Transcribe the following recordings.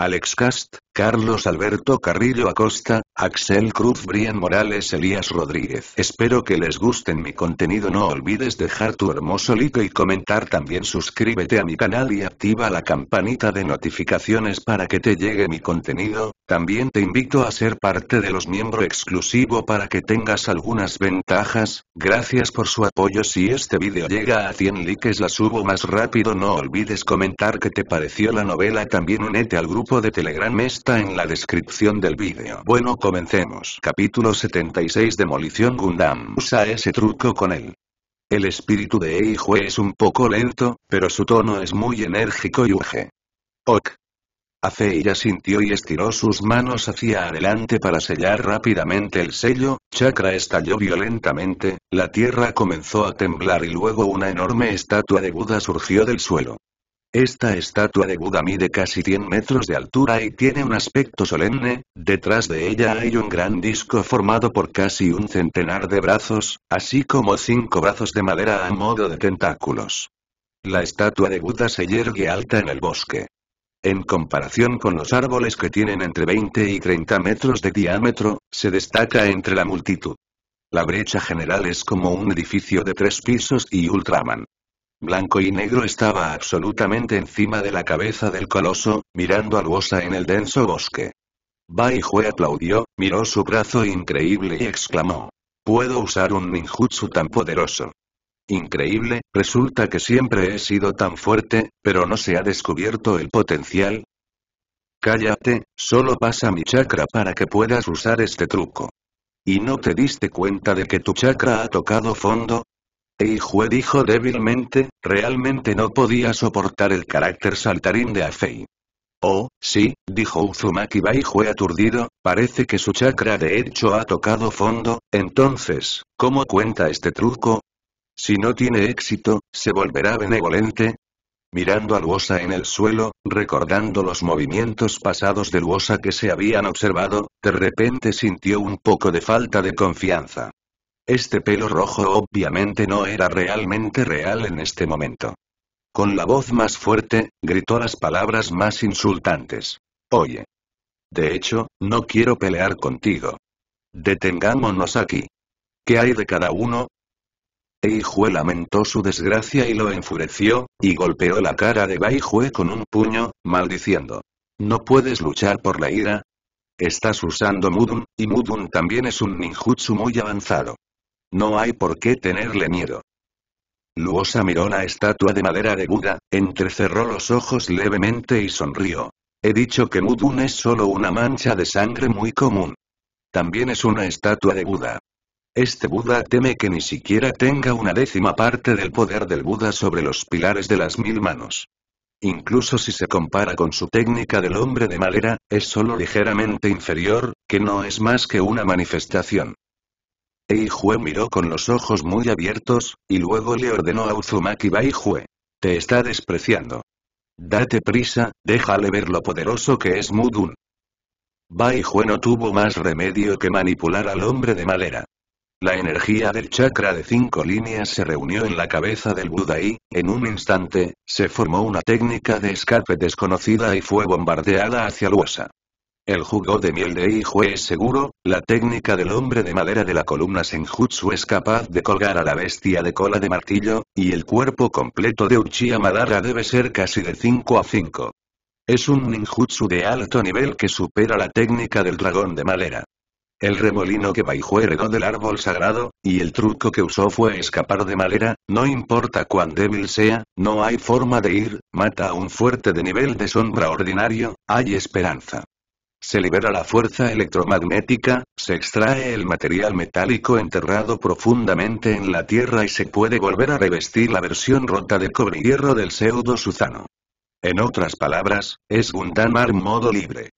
Alex Cast, Carlos Alberto Carrillo Acosta, Axel Cruz Brian Morales Elías Rodríguez Espero que les gusten mi contenido no olvides dejar tu hermoso like y comentar también suscríbete a mi canal y activa la campanita de notificaciones para que te llegue mi contenido, también te invito a ser parte de los miembros exclusivo para que tengas algunas ventajas, gracias por su apoyo si este video llega a 100 likes la subo más rápido no olvides comentar que te pareció la novela también únete al grupo de Telegram en la descripción del vídeo. Bueno comencemos. Capítulo 76 Demolición Gundam. Usa ese truco con él. El espíritu de Eijue es un poco lento, pero su tono es muy enérgico y urge. Ok. ella sintió y estiró sus manos hacia adelante para sellar rápidamente el sello, chakra estalló violentamente, la tierra comenzó a temblar y luego una enorme estatua de Buda surgió del suelo. Esta estatua de Buda mide casi 100 metros de altura y tiene un aspecto solemne, detrás de ella hay un gran disco formado por casi un centenar de brazos, así como cinco brazos de madera a modo de tentáculos. La estatua de Buda se yergue alta en el bosque. En comparación con los árboles que tienen entre 20 y 30 metros de diámetro, se destaca entre la multitud. La brecha general es como un edificio de tres pisos y Ultraman blanco y negro estaba absolutamente encima de la cabeza del coloso, mirando al Bosa en el denso bosque. Bai aplaudió, miró su brazo increíble y exclamó. Puedo usar un ninjutsu tan poderoso. Increíble, resulta que siempre he sido tan fuerte, pero no se ha descubierto el potencial. Cállate, solo pasa mi chakra para que puedas usar este truco. ¿Y no te diste cuenta de que tu chakra ha tocado fondo? Eijue dijo débilmente, realmente no podía soportar el carácter saltarín de Afei. Oh, sí, dijo Uzumaki Baijue aturdido, parece que su chakra de hecho ha tocado fondo, entonces, ¿cómo cuenta este truco? Si no tiene éxito, ¿se volverá benevolente? Mirando a Luosa en el suelo, recordando los movimientos pasados de Luosa que se habían observado, de repente sintió un poco de falta de confianza. Este pelo rojo obviamente no era realmente real en este momento. Con la voz más fuerte, gritó las palabras más insultantes. Oye. De hecho, no quiero pelear contigo. Detengámonos aquí. ¿Qué hay de cada uno? Eijue lamentó su desgracia y lo enfureció, y golpeó la cara de Baijue con un puño, maldiciendo. ¿No puedes luchar por la ira? Estás usando Mudun, y Mudun también es un ninjutsu muy avanzado. No hay por qué tenerle miedo. Luosa miró la estatua de madera de Buda, entrecerró los ojos levemente y sonrió. He dicho que Mudun es solo una mancha de sangre muy común. También es una estatua de Buda. Este Buda teme que ni siquiera tenga una décima parte del poder del Buda sobre los pilares de las mil manos. Incluso si se compara con su técnica del hombre de madera, es solo ligeramente inferior, que no es más que una manifestación. Eihue miró con los ojos muy abiertos, y luego le ordenó a Uzumaki Baihue. Te está despreciando. Date prisa, déjale ver lo poderoso que es Mudun. Baihue no tuvo más remedio que manipular al hombre de madera. La energía del chakra de cinco líneas se reunió en la cabeza del Buda y, en un instante, se formó una técnica de escape desconocida y fue bombardeada hacia Luosa. El jugo de miel de hijo es seguro, la técnica del hombre de madera de la columna Senjutsu es capaz de colgar a la bestia de cola de martillo, y el cuerpo completo de Uchiha Madara debe ser casi de 5 a 5. Es un ninjutsu de alto nivel que supera la técnica del dragón de madera. El remolino que bajó heredó del árbol sagrado, y el truco que usó fue escapar de madera, no importa cuán débil sea, no hay forma de ir, mata a un fuerte de nivel de sombra ordinario, hay esperanza. Se libera la fuerza electromagnética, se extrae el material metálico enterrado profundamente en la tierra y se puede volver a revestir la versión rota de cobre y hierro del pseudo Suzano. En otras palabras, es Gundamar modo libre.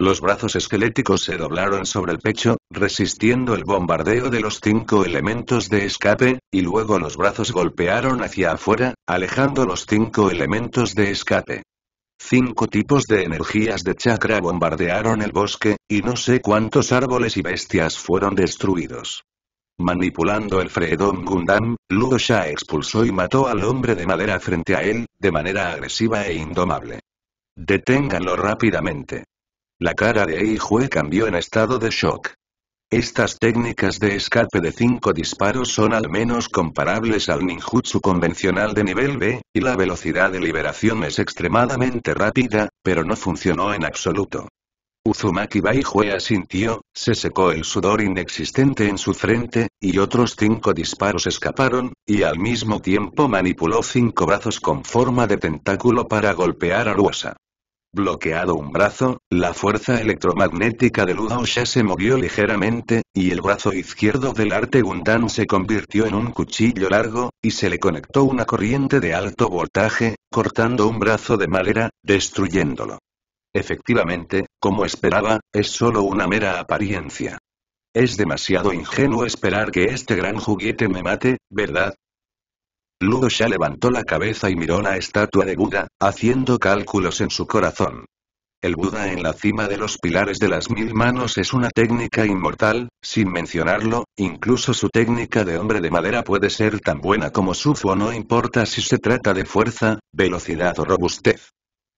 Los brazos esqueléticos se doblaron sobre el pecho, resistiendo el bombardeo de los cinco elementos de escape, y luego los brazos golpearon hacia afuera, alejando los cinco elementos de escape. Cinco tipos de energías de chakra bombardearon el bosque, y no sé cuántos árboles y bestias fueron destruidos. Manipulando el Freedom Gundam, Sha expulsó y mató al hombre de madera frente a él, de manera agresiva e indomable. Deténganlo rápidamente. La cara de Eijue cambió en estado de shock. Estas técnicas de escape de 5 disparos son al menos comparables al ninjutsu convencional de nivel B, y la velocidad de liberación es extremadamente rápida, pero no funcionó en absoluto. Uzumaki Baihue asintió, se secó el sudor inexistente en su frente, y otros cinco disparos escaparon, y al mismo tiempo manipuló cinco brazos con forma de tentáculo para golpear a Ruasa. Bloqueado un brazo, la fuerza electromagnética de ya se movió ligeramente, y el brazo izquierdo del arte Gundam se convirtió en un cuchillo largo, y se le conectó una corriente de alto voltaje, cortando un brazo de madera, destruyéndolo. Efectivamente, como esperaba, es solo una mera apariencia. Es demasiado ingenuo esperar que este gran juguete me mate, ¿verdad? Ludo ya levantó la cabeza y miró la estatua de Buda, haciendo cálculos en su corazón. El Buda en la cima de los pilares de las mil manos es una técnica inmortal, sin mencionarlo, incluso su técnica de hombre de madera puede ser tan buena como su no importa si se trata de fuerza, velocidad o robustez.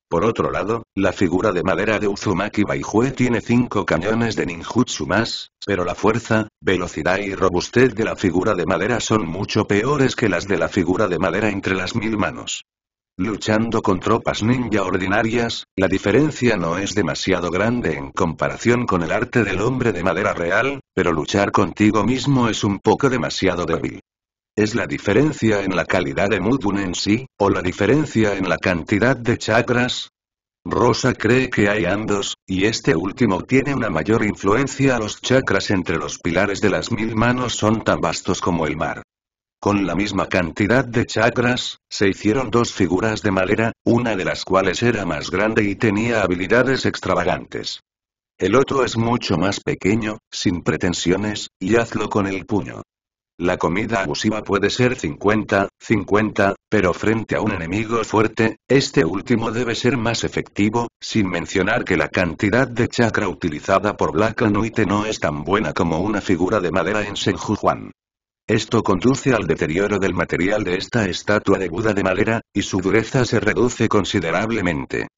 Por otro lado, la figura de madera de Uzumaki Baijue tiene cinco cañones de ninjutsu más, pero la fuerza, velocidad y robustez de la figura de madera son mucho peores que las de la figura de madera entre las mil manos. Luchando con tropas ninja ordinarias, la diferencia no es demasiado grande en comparación con el arte del hombre de madera real, pero luchar contigo mismo es un poco demasiado débil. ¿Es la diferencia en la calidad de Mudun en sí, o la diferencia en la cantidad de chakras? Rosa cree que hay ambos, y este último tiene una mayor influencia. Los chakras entre los pilares de las mil manos son tan vastos como el mar. Con la misma cantidad de chakras, se hicieron dos figuras de madera, una de las cuales era más grande y tenía habilidades extravagantes. El otro es mucho más pequeño, sin pretensiones, y hazlo con el puño. La comida abusiva puede ser 50, 50, pero frente a un enemigo fuerte, este último debe ser más efectivo, sin mencionar que la cantidad de chakra utilizada por Black Anuite no es tan buena como una figura de madera en Juan. Esto conduce al deterioro del material de esta estatua de Buda de madera, y su dureza se reduce considerablemente.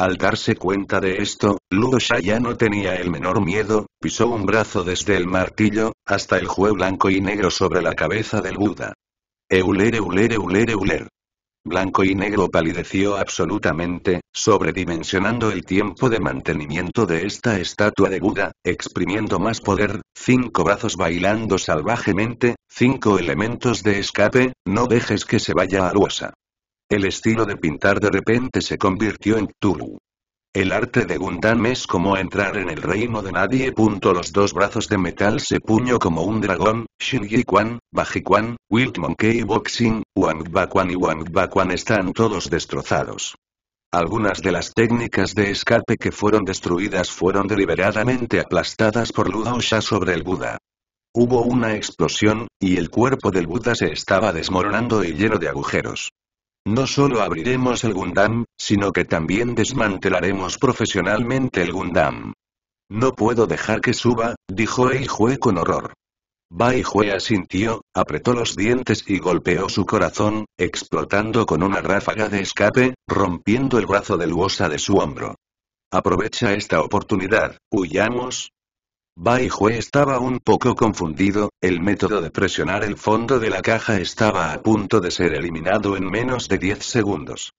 Al darse cuenta de esto, Luo Sha ya no tenía el menor miedo, pisó un brazo desde el martillo, hasta el juez blanco y negro sobre la cabeza del Buda. Euler Euler Euler Euler. Blanco y negro palideció absolutamente, sobredimensionando el tiempo de mantenimiento de esta estatua de Buda, exprimiendo más poder, cinco brazos bailando salvajemente, cinco elementos de escape, no dejes que se vaya a Luosa. El estilo de pintar de repente se convirtió en Tulu. El arte de Gundam es como entrar en el reino de nadie. Los dos brazos de metal se puñó como un dragón, Shinji Kwan, Baji Kwan, Wild Monkey Boxing, Wang Bakwan y Wang Bakwan están todos destrozados. Algunas de las técnicas de escape que fueron destruidas fueron deliberadamente aplastadas por Sha sobre el Buda. Hubo una explosión, y el cuerpo del Buda se estaba desmoronando y lleno de agujeros. No solo abriremos el Gundam, sino que también desmantelaremos profesionalmente el Gundam. No puedo dejar que suba, dijo Eijue con horror. Bai asintió, apretó los dientes y golpeó su corazón, explotando con una ráfaga de escape, rompiendo el brazo de Luosa de su hombro. Aprovecha esta oportunidad, huyamos, Bai Hue estaba un poco confundido, el método de presionar el fondo de la caja estaba a punto de ser eliminado en menos de 10 segundos.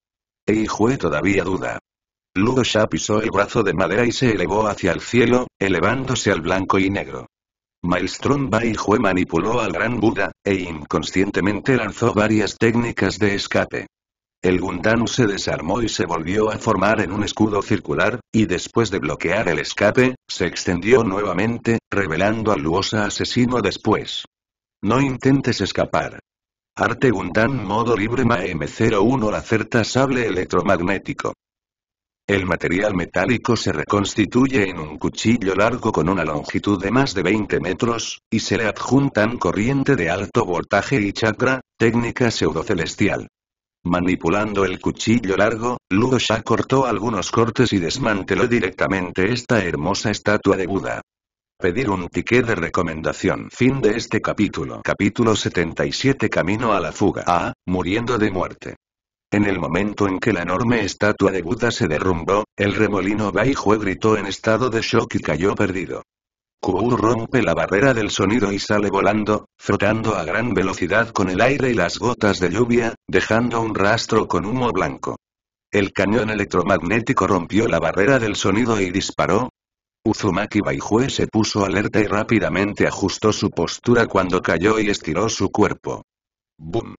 Ei Hue todavía duda. Luo ya pisó el brazo de madera y se elevó hacia el cielo, elevándose al blanco y negro. Maelstrom Bai Hue manipuló al gran Buda, e inconscientemente lanzó varias técnicas de escape. El Gundam se desarmó y se volvió a formar en un escudo circular, y después de bloquear el escape, se extendió nuevamente, revelando al Luosa asesino después. No intentes escapar. Arte Gundam modo libre MA M01 acerta sable electromagnético. El material metálico se reconstituye en un cuchillo largo con una longitud de más de 20 metros, y se le adjuntan corriente de alto voltaje y chakra, técnica pseudocelestial. Manipulando el cuchillo largo, Luo Sha cortó algunos cortes y desmanteló directamente esta hermosa estatua de Buda. Pedir un ticket de recomendación. Fin de este capítulo. Capítulo 77 Camino a la fuga. A. Ah, muriendo de muerte. En el momento en que la enorme estatua de Buda se derrumbó, el remolino Baijue gritó en estado de shock y cayó perdido. Kuu rompe la barrera del sonido y sale volando, frotando a gran velocidad con el aire y las gotas de lluvia, dejando un rastro con humo blanco. El cañón electromagnético rompió la barrera del sonido y disparó. Uzumaki Baihue se puso alerta y rápidamente ajustó su postura cuando cayó y estiró su cuerpo. ¡Bum!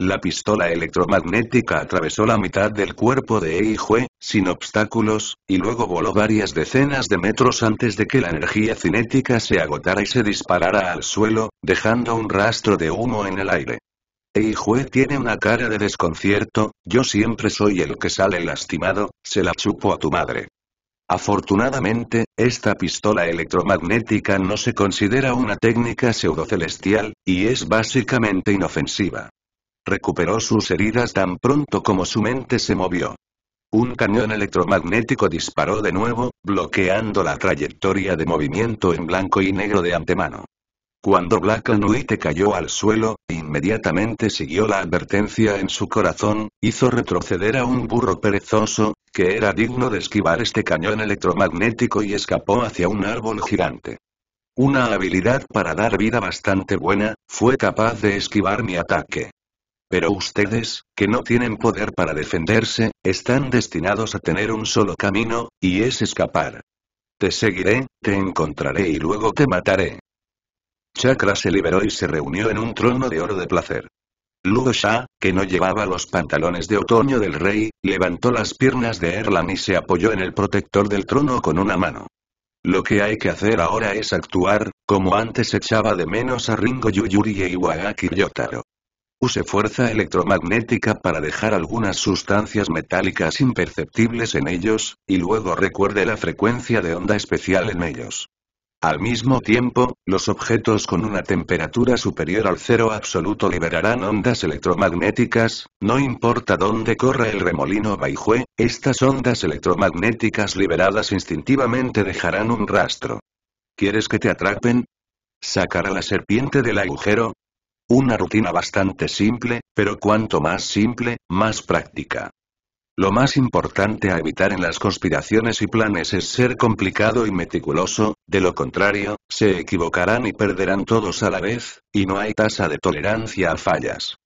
La pistola electromagnética atravesó la mitad del cuerpo de Eijue, sin obstáculos, y luego voló varias decenas de metros antes de que la energía cinética se agotara y se disparara al suelo, dejando un rastro de humo en el aire. Eijue tiene una cara de desconcierto, yo siempre soy el que sale lastimado, se la chupo a tu madre. Afortunadamente, esta pistola electromagnética no se considera una técnica pseudocelestial, y es básicamente inofensiva. Recuperó sus heridas tan pronto como su mente se movió. Un cañón electromagnético disparó de nuevo, bloqueando la trayectoria de movimiento en blanco y negro de antemano. Cuando Black Anuite cayó al suelo, inmediatamente siguió la advertencia en su corazón, hizo retroceder a un burro perezoso, que era digno de esquivar este cañón electromagnético y escapó hacia un árbol gigante. Una habilidad para dar vida bastante buena, fue capaz de esquivar mi ataque. Pero ustedes, que no tienen poder para defenderse, están destinados a tener un solo camino, y es escapar. Te seguiré, te encontraré y luego te mataré. Chakra se liberó y se reunió en un trono de oro de placer. Ludo Shah, que no llevaba los pantalones de otoño del rey, levantó las piernas de Erlan y se apoyó en el protector del trono con una mano. Lo que hay que hacer ahora es actuar, como antes echaba de menos a Ringo Yuyuri e Iwagaki Yotaro. Use fuerza electromagnética para dejar algunas sustancias metálicas imperceptibles en ellos, y luego recuerde la frecuencia de onda especial en ellos. Al mismo tiempo, los objetos con una temperatura superior al cero absoluto liberarán ondas electromagnéticas, no importa dónde corra el remolino Baijue, estas ondas electromagnéticas liberadas instintivamente dejarán un rastro. ¿Quieres que te atrapen? ¿Sacará la serpiente del agujero, una rutina bastante simple, pero cuanto más simple, más práctica. Lo más importante a evitar en las conspiraciones y planes es ser complicado y meticuloso, de lo contrario, se equivocarán y perderán todos a la vez, y no hay tasa de tolerancia a fallas.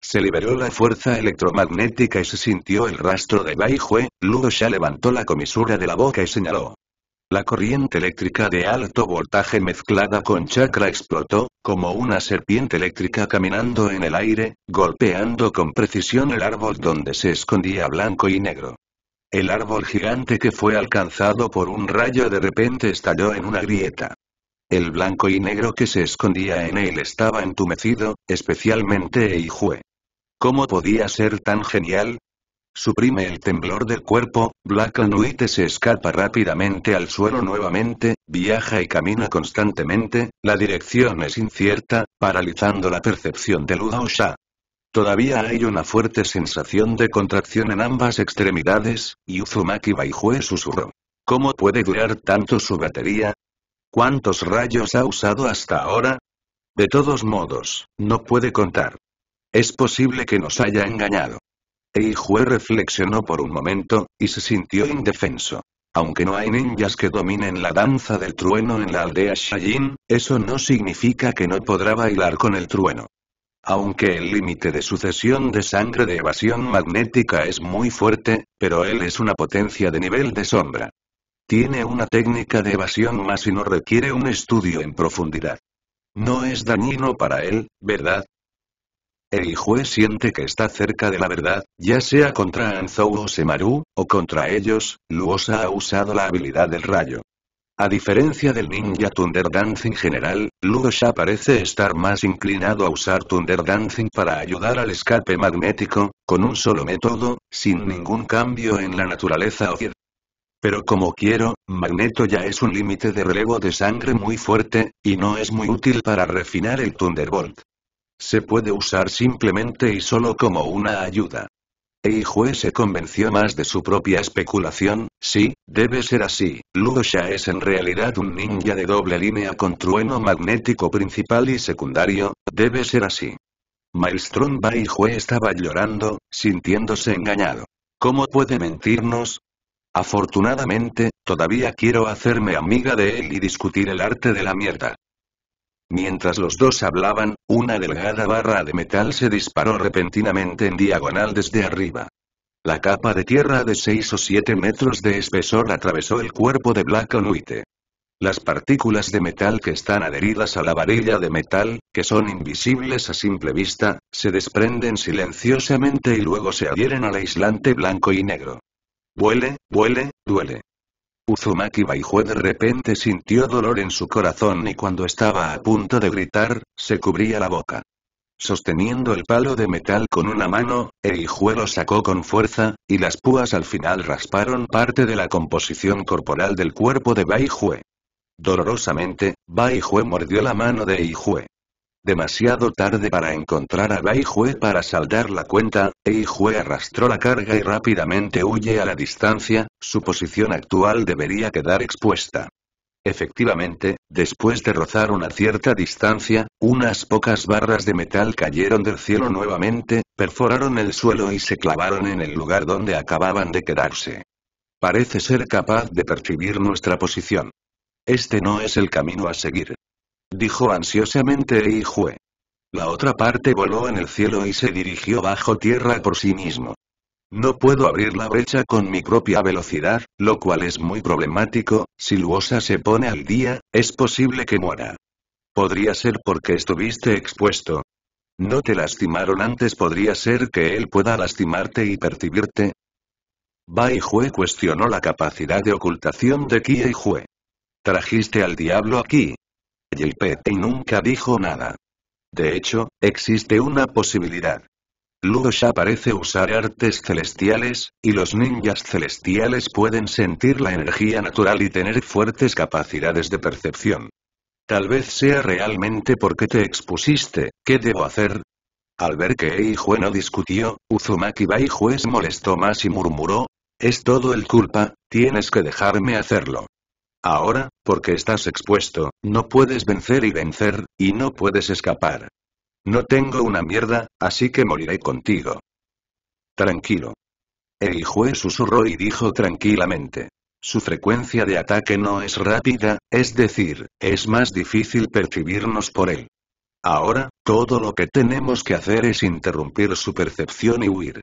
Se liberó la fuerza electromagnética y se sintió el rastro de Bai Jue, Ludo ya levantó la comisura de la boca y señaló. La corriente eléctrica de alto voltaje mezclada con chakra explotó, como una serpiente eléctrica caminando en el aire, golpeando con precisión el árbol donde se escondía blanco y negro. El árbol gigante que fue alcanzado por un rayo de repente estalló en una grieta. El blanco y negro que se escondía en él estaba entumecido, especialmente Eijue. ¿Cómo podía ser tan genial? suprime el temblor del cuerpo, Black Anuite se escapa rápidamente al suelo nuevamente, viaja y camina constantemente, la dirección es incierta, paralizando la percepción de Luo Sha. Todavía hay una fuerte sensación de contracción en ambas extremidades, y Uzumaki Baijue susurró. ¿Cómo puede durar tanto su batería? ¿Cuántos rayos ha usado hasta ahora? De todos modos, no puede contar. Es posible que nos haya engañado. Eijue reflexionó por un momento, y se sintió indefenso. Aunque no hay ninjas que dominen la danza del trueno en la aldea Shayin, eso no significa que no podrá bailar con el trueno. Aunque el límite de sucesión de sangre de evasión magnética es muy fuerte, pero él es una potencia de nivel de sombra. Tiene una técnica de evasión más y no requiere un estudio en profundidad. No es dañino para él, ¿verdad? El juez siente que está cerca de la verdad, ya sea contra Anzou o Semaru, o contra ellos, Luosa ha usado la habilidad del rayo. A diferencia del ninja Thunder general, Luosa parece estar más inclinado a usar Thunder para ayudar al escape magnético, con un solo método, sin ningún cambio en la naturaleza o pero como quiero, Magneto ya es un límite de relevo de sangre muy fuerte, y no es muy útil para refinar el Thunderbolt. Se puede usar simplemente y solo como una ayuda. Eijue se convenció más de su propia especulación, sí, debe ser así, Luosha es en realidad un ninja de doble línea con trueno magnético principal y secundario, debe ser así. Maelstrom Baijue estaba llorando, sintiéndose engañado. ¿Cómo puede mentirnos? Afortunadamente, todavía quiero hacerme amiga de él y discutir el arte de la mierda. Mientras los dos hablaban, una delgada barra de metal se disparó repentinamente en diagonal desde arriba. La capa de tierra de 6 o 7 metros de espesor atravesó el cuerpo de Black Onuite. Las partículas de metal que están adheridas a la varilla de metal, que son invisibles a simple vista, se desprenden silenciosamente y luego se adhieren al aislante blanco y negro. Huele, huele, duele. Uzumaki Baijue de repente sintió dolor en su corazón y cuando estaba a punto de gritar, se cubría la boca. Sosteniendo el palo de metal con una mano, Eijue lo sacó con fuerza, y las púas al final rasparon parte de la composición corporal del cuerpo de Baijue. Dolorosamente, Baijue mordió la mano de Eijue. Demasiado tarde para encontrar a Bai para saldar la cuenta, Ei Jue arrastró la carga y rápidamente huye a la distancia, su posición actual debería quedar expuesta. Efectivamente, después de rozar una cierta distancia, unas pocas barras de metal cayeron del cielo nuevamente, perforaron el suelo y se clavaron en el lugar donde acababan de quedarse. Parece ser capaz de percibir nuestra posición. Este no es el camino a seguir dijo ansiosamente Eijue. La otra parte voló en el cielo y se dirigió bajo tierra por sí mismo. No puedo abrir la brecha con mi propia velocidad, lo cual es muy problemático, si Luosa se pone al día, es posible que muera. Podría ser porque estuviste expuesto. No te lastimaron antes, podría ser que él pueda lastimarte y percibirte. Bai cuestionó la capacidad de ocultación de Kie Trajiste al diablo aquí, el y nunca dijo nada. De hecho, existe una posibilidad. ya parece usar artes celestiales, y los ninjas celestiales pueden sentir la energía natural y tener fuertes capacidades de percepción. Tal vez sea realmente porque te expusiste, ¿qué debo hacer? Al ver que Eijue no discutió, Uzumaki Baijue se molestó más y murmuró, es todo el culpa, tienes que dejarme hacerlo. Ahora, porque estás expuesto, no puedes vencer y vencer, y no puedes escapar. No tengo una mierda, así que moriré contigo. Tranquilo. Eijue susurró y dijo tranquilamente. Su frecuencia de ataque no es rápida, es decir, es más difícil percibirnos por él. Ahora, todo lo que tenemos que hacer es interrumpir su percepción y huir.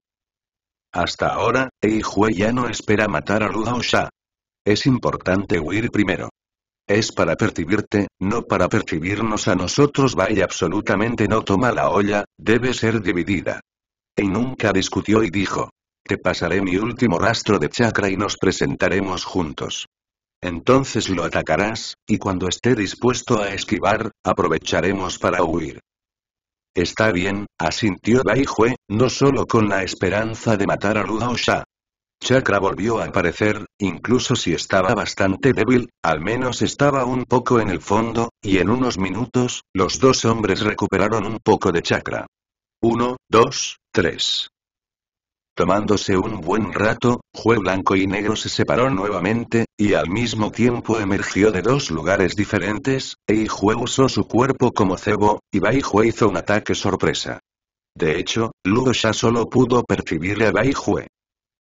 Hasta ahora, Eijue ya no espera matar a Luo Sha, es importante huir primero. Es para percibirte, no para percibirnos a nosotros. Va absolutamente no toma la olla, debe ser dividida. Y nunca discutió y dijo. Te pasaré mi último rastro de chakra y nos presentaremos juntos. Entonces lo atacarás, y cuando esté dispuesto a esquivar, aprovecharemos para huir. Está bien, asintió Bai no solo con la esperanza de matar a Luo Sha, Chakra volvió a aparecer, incluso si estaba bastante débil, al menos estaba un poco en el fondo, y en unos minutos, los dos hombres recuperaron un poco de chakra. Uno, dos, tres. Tomándose un buen rato, Jue Blanco y Negro se separó nuevamente, y al mismo tiempo emergió de dos lugares diferentes, Ei Jue usó su cuerpo como cebo, y Bai Jue hizo un ataque sorpresa. De hecho, Ludo ya solo pudo percibirle a Bai Jue.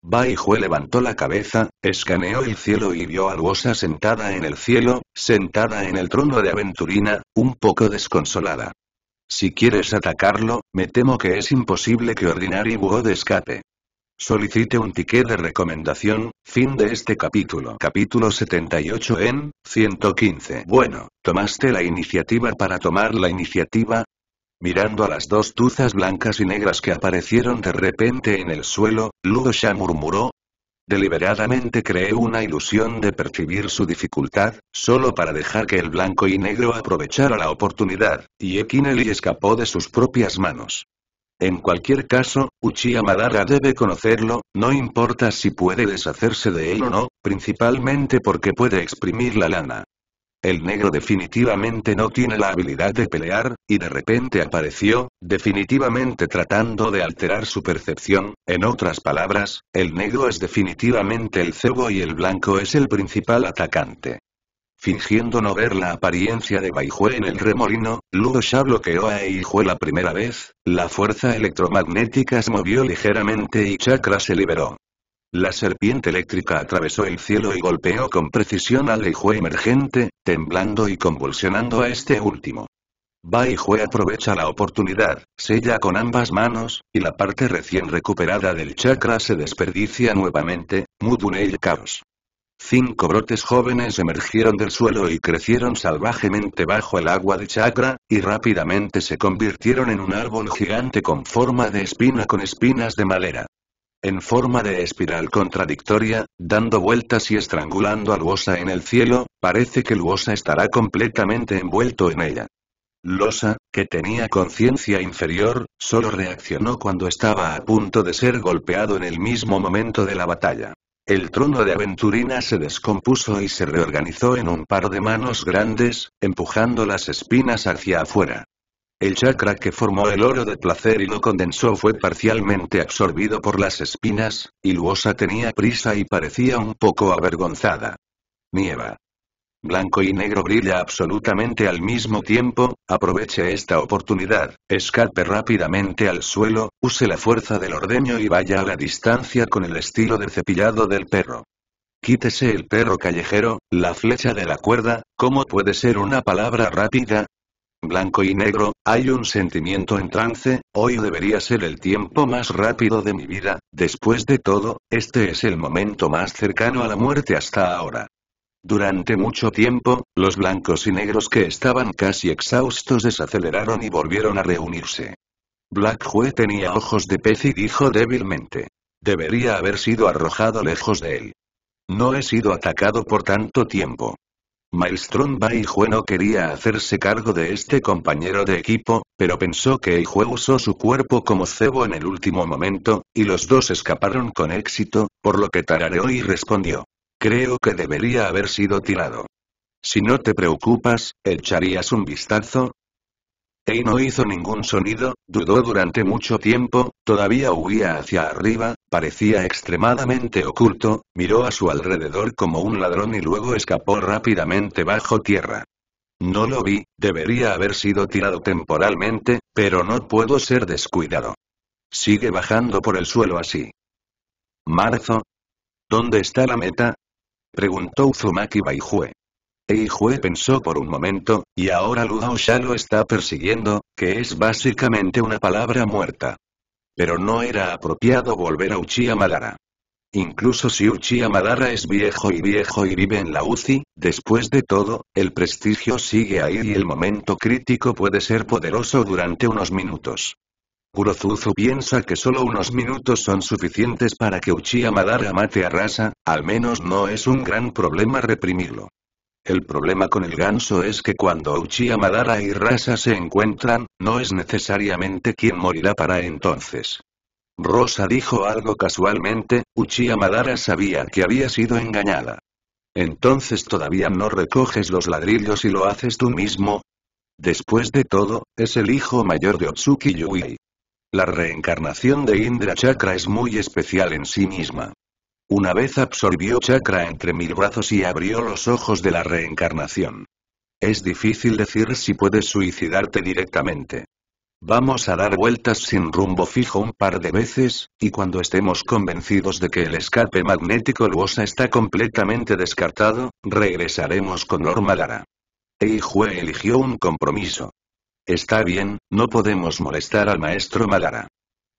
Bai levantó la cabeza, escaneó el cielo y vio a Luosa sentada en el cielo, sentada en el trono de aventurina, un poco desconsolada. Si quieres atacarlo, me temo que es imposible que Ordinary Wood escape. Solicite un ticket de recomendación, fin de este capítulo. Capítulo 78 en, 115. Bueno, tomaste la iniciativa para tomar la iniciativa, Mirando a las dos tuzas blancas y negras que aparecieron de repente en el suelo, Luo murmuró. Deliberadamente creé una ilusión de percibir su dificultad, solo para dejar que el blanco y negro aprovechara la oportunidad, y Ekineli escapó de sus propias manos. En cualquier caso, Uchiha Madara debe conocerlo, no importa si puede deshacerse de él o no, principalmente porque puede exprimir la lana. El negro definitivamente no tiene la habilidad de pelear, y de repente apareció, definitivamente tratando de alterar su percepción, en otras palabras, el negro es definitivamente el cebo y el blanco es el principal atacante. Fingiendo no ver la apariencia de Baijue en el remolino, Ludo ya bloqueó a Eijue la primera vez, la fuerza electromagnética se movió ligeramente y Chakra se liberó. La serpiente eléctrica atravesó el cielo y golpeó con precisión al Eijue emergente, temblando y convulsionando a este último. Bai aprovecha la oportunidad, sella con ambas manos, y la parte recién recuperada del chakra se desperdicia nuevamente, Mudune el caos. Cinco brotes jóvenes emergieron del suelo y crecieron salvajemente bajo el agua de chakra, y rápidamente se convirtieron en un árbol gigante con forma de espina con espinas de madera en forma de espiral contradictoria, dando vueltas y estrangulando a Luosa en el cielo, parece que Luosa estará completamente envuelto en ella. Losa, que tenía conciencia inferior, solo reaccionó cuando estaba a punto de ser golpeado en el mismo momento de la batalla. El trono de aventurina se descompuso y se reorganizó en un par de manos grandes, empujando las espinas hacia afuera. El chakra que formó el oro de placer y lo condensó fue parcialmente absorbido por las espinas, y Luosa tenía prisa y parecía un poco avergonzada. Nieva. Blanco y negro brilla absolutamente al mismo tiempo, aproveche esta oportunidad, escape rápidamente al suelo, use la fuerza del ordeño y vaya a la distancia con el estilo de cepillado del perro. Quítese el perro callejero, la flecha de la cuerda, ¿cómo puede ser una palabra rápida? blanco y negro, hay un sentimiento en trance, hoy debería ser el tiempo más rápido de mi vida, después de todo, este es el momento más cercano a la muerte hasta ahora. Durante mucho tiempo, los blancos y negros que estaban casi exhaustos desaceleraron y volvieron a reunirse. Black Hue tenía ojos de pez y dijo débilmente. Debería haber sido arrojado lejos de él. No he sido atacado por tanto tiempo. Maelstrom Baijue no quería hacerse cargo de este compañero de equipo, pero pensó que Eijue usó su cuerpo como cebo en el último momento, y los dos escaparon con éxito, por lo que Tarareo y respondió. Creo que debería haber sido tirado. Si no te preocupas, echarías un vistazo, Ei no hizo ningún sonido, dudó durante mucho tiempo, todavía huía hacia arriba, parecía extremadamente oculto, miró a su alrededor como un ladrón y luego escapó rápidamente bajo tierra. No lo vi, debería haber sido tirado temporalmente, pero no puedo ser descuidado. Sigue bajando por el suelo así. Marzo. ¿Dónde está la meta? Preguntó Uzumaki Baijue. Eijue pensó por un momento, y ahora Ludao ya lo está persiguiendo, que es básicamente una palabra muerta. Pero no era apropiado volver a Uchiha Madara. Incluso si Uchiha Madara es viejo y viejo y vive en la UCI, después de todo, el prestigio sigue ahí y el momento crítico puede ser poderoso durante unos minutos. Kurozuzu piensa que solo unos minutos son suficientes para que Uchiha Madara mate a Rasa, al menos no es un gran problema reprimirlo. El problema con el ganso es que cuando Uchiha Madara y Rasa se encuentran, no es necesariamente quien morirá para entonces. Rosa dijo algo casualmente, Uchiha Madara sabía que había sido engañada. Entonces todavía no recoges los ladrillos y lo haces tú mismo. Después de todo, es el hijo mayor de Otsuki Yui. La reencarnación de Indra Chakra es muy especial en sí misma. Una vez absorbió chakra entre mis brazos y abrió los ojos de la reencarnación. Es difícil decir si puedes suicidarte directamente. Vamos a dar vueltas sin rumbo fijo un par de veces, y cuando estemos convencidos de que el escape magnético Luosa está completamente descartado, regresaremos con Norma Lara. Eijue eligió un compromiso. Está bien, no podemos molestar al maestro Malara.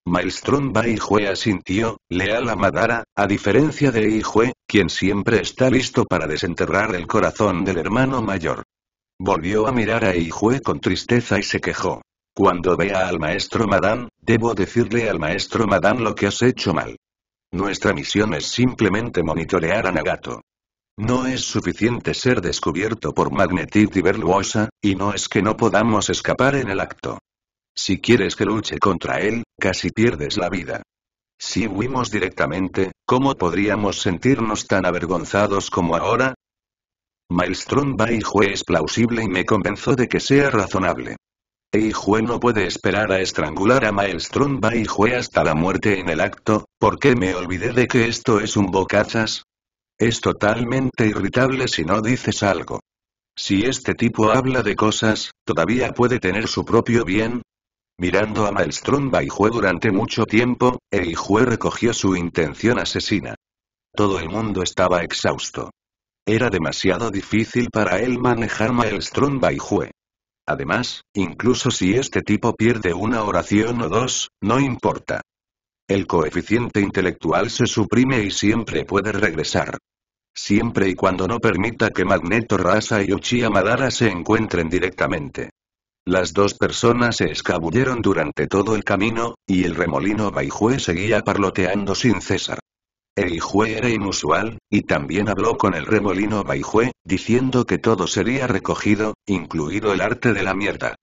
Maelstrom Baihue asintió, leal a Madara, a diferencia de Ijue, quien siempre está listo para desenterrar el corazón del hermano mayor. Volvió a mirar a Ijue con tristeza y se quejó. Cuando vea al maestro Madan, debo decirle al maestro Madan lo que has hecho mal. Nuestra misión es simplemente monitorear a Nagato. No es suficiente ser descubierto por Magnetit y Berluosa, y no es que no podamos escapar en el acto. Si quieres que luche contra él, casi pierdes la vida. Si huimos directamente, ¿cómo podríamos sentirnos tan avergonzados como ahora? Maelstrom Jue es plausible y me convenzo de que sea razonable. Eijue no puede esperar a estrangular a Maelstrom Baijue hasta la muerte en el acto, ¿por qué me olvidé de que esto es un bocachas? Es totalmente irritable si no dices algo. Si este tipo habla de cosas, todavía puede tener su propio bien, Mirando a Maelstrom Baijue durante mucho tiempo, Eijue recogió su intención asesina. Todo el mundo estaba exhausto. Era demasiado difícil para él manejar Maelstrom Baijue. Además, incluso si este tipo pierde una oración o dos, no importa. El coeficiente intelectual se suprime y siempre puede regresar. Siempre y cuando no permita que Magneto Rasa y Uchiha Madara se encuentren directamente. Las dos personas se escabulleron durante todo el camino, y el remolino Baijue seguía parloteando sin cesar. El era inusual, y también habló con el remolino Baijue, diciendo que todo sería recogido, incluido el arte de la mierda.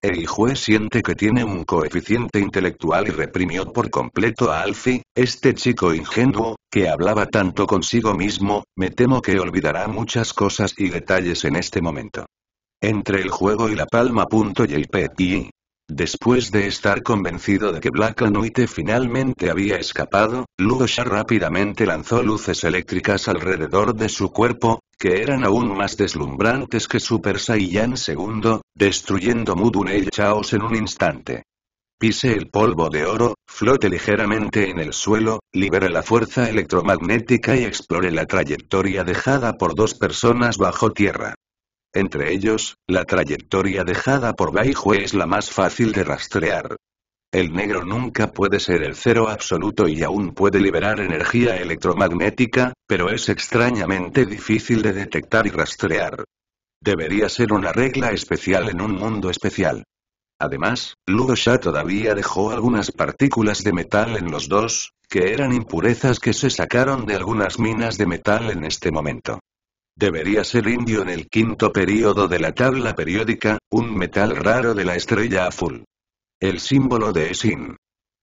El siente que tiene un coeficiente intelectual y reprimió por completo a Alfie, este chico ingenuo, que hablaba tanto consigo mismo, me temo que olvidará muchas cosas y detalles en este momento entre el juego y la palma.jpg. Después de estar convencido de que Black Anuite finalmente había escapado, Lugosha rápidamente lanzó luces eléctricas alrededor de su cuerpo, que eran aún más deslumbrantes que Super Saiyan II, destruyendo Mudune y Chaos en un instante. Pise el polvo de oro, flote ligeramente en el suelo, libere la fuerza electromagnética y explore la trayectoria dejada por dos personas bajo tierra. Entre ellos, la trayectoria dejada por Baihue es la más fácil de rastrear. El negro nunca puede ser el cero absoluto y aún puede liberar energía electromagnética, pero es extrañamente difícil de detectar y rastrear. Debería ser una regla especial en un mundo especial. Además, Lugosha todavía dejó algunas partículas de metal en los dos, que eran impurezas que se sacaron de algunas minas de metal en este momento. Debería ser indio en el quinto período de la tabla periódica, un metal raro de la estrella azul. El símbolo de es In.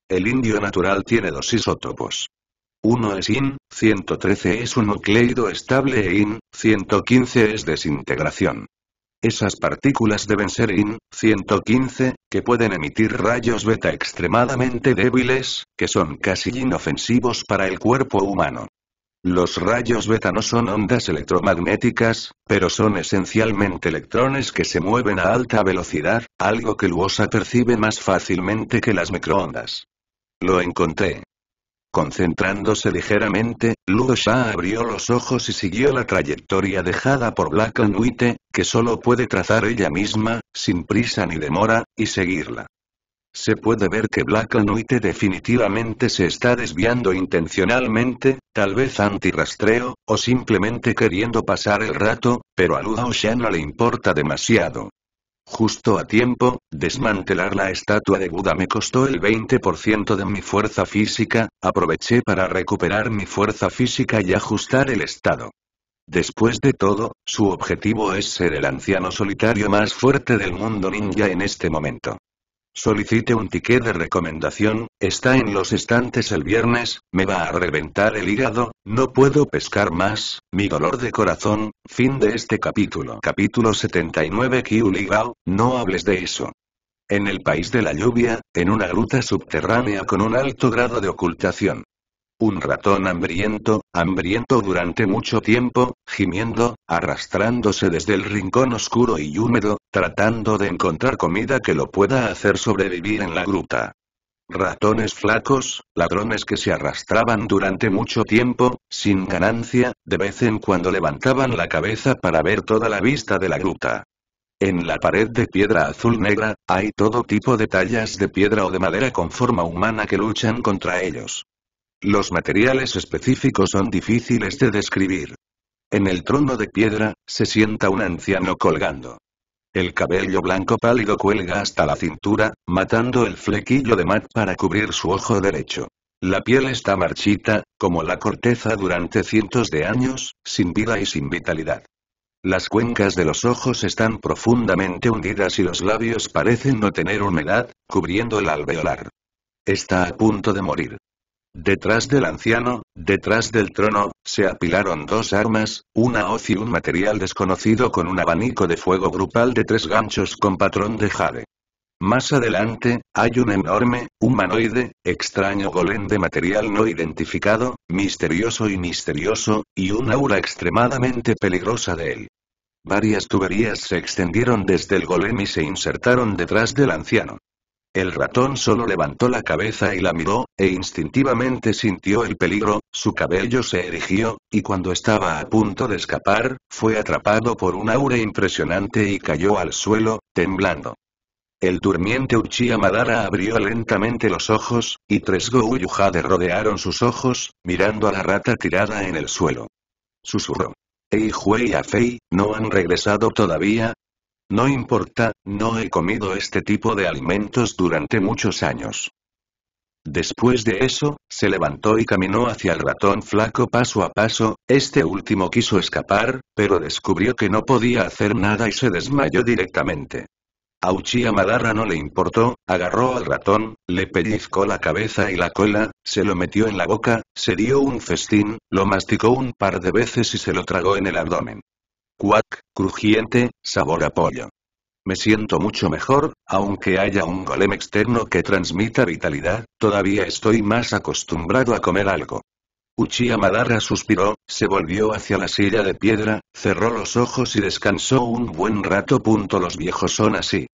El indio natural tiene dos isótopos. Uno es In, 113 es un nucleido estable e In, 115 es desintegración. Esas partículas deben ser IN, 115, que pueden emitir rayos beta extremadamente débiles, que son casi inofensivos para el cuerpo humano. Los rayos beta no son ondas electromagnéticas, pero son esencialmente electrones que se mueven a alta velocidad, algo que Luosa percibe más fácilmente que las microondas. Lo encontré. Concentrándose ligeramente, Luosa abrió los ojos y siguió la trayectoria dejada por Black Anuite, que solo puede trazar ella misma, sin prisa ni demora, y seguirla. Se puede ver que Black Anuite definitivamente se está desviando intencionalmente, Tal vez anti o simplemente queriendo pasar el rato, pero a Luda ya no le importa demasiado. Justo a tiempo, desmantelar la estatua de Buda me costó el 20% de mi fuerza física, aproveché para recuperar mi fuerza física y ajustar el estado. Después de todo, su objetivo es ser el anciano solitario más fuerte del mundo ninja en este momento. Solicite un ticket de recomendación, está en los estantes el viernes, me va a reventar el hígado, no puedo pescar más, mi dolor de corazón, fin de este capítulo. Capítulo 79 Kiuligao, no hables de eso. En el país de la lluvia, en una gruta subterránea con un alto grado de ocultación. Un ratón hambriento, hambriento durante mucho tiempo, gimiendo, arrastrándose desde el rincón oscuro y húmedo, tratando de encontrar comida que lo pueda hacer sobrevivir en la gruta. Ratones flacos, ladrones que se arrastraban durante mucho tiempo, sin ganancia, de vez en cuando levantaban la cabeza para ver toda la vista de la gruta. En la pared de piedra azul negra, hay todo tipo de tallas de piedra o de madera con forma humana que luchan contra ellos. Los materiales específicos son difíciles de describir. En el trono de piedra, se sienta un anciano colgando. El cabello blanco pálido cuelga hasta la cintura, matando el flequillo de mat para cubrir su ojo derecho. La piel está marchita, como la corteza durante cientos de años, sin vida y sin vitalidad. Las cuencas de los ojos están profundamente hundidas y los labios parecen no tener humedad, cubriendo el alveolar. Está a punto de morir. Detrás del anciano, detrás del trono, se apilaron dos armas, una hoz y un material desconocido con un abanico de fuego grupal de tres ganchos con patrón de jade. Más adelante, hay un enorme, humanoide, extraño golem de material no identificado, misterioso y misterioso, y un aura extremadamente peligrosa de él. Varias tuberías se extendieron desde el golem y se insertaron detrás del anciano. El ratón solo levantó la cabeza y la miró, e instintivamente sintió el peligro, su cabello se erigió, y cuando estaba a punto de escapar, fue atrapado por un aura impresionante y cayó al suelo, temblando. El durmiente Uchiha Madara abrió lentamente los ojos, y tres Jade rodearon sus ojos, mirando a la rata tirada en el suelo. Susurró. Ei Huey y Afei, ¿no han regresado todavía? No importa, no he comido este tipo de alimentos durante muchos años. Después de eso, se levantó y caminó hacia el ratón flaco paso a paso, este último quiso escapar, pero descubrió que no podía hacer nada y se desmayó directamente. A Madara no le importó, agarró al ratón, le pellizcó la cabeza y la cola, se lo metió en la boca, se dio un festín, lo masticó un par de veces y se lo tragó en el abdomen. Cuac, crujiente, sabor a pollo. Me siento mucho mejor, aunque haya un golem externo que transmita vitalidad, todavía estoy más acostumbrado a comer algo. Uchiha Madara suspiró, se volvió hacia la silla de piedra, cerró los ojos y descansó un buen rato. Los viejos son así.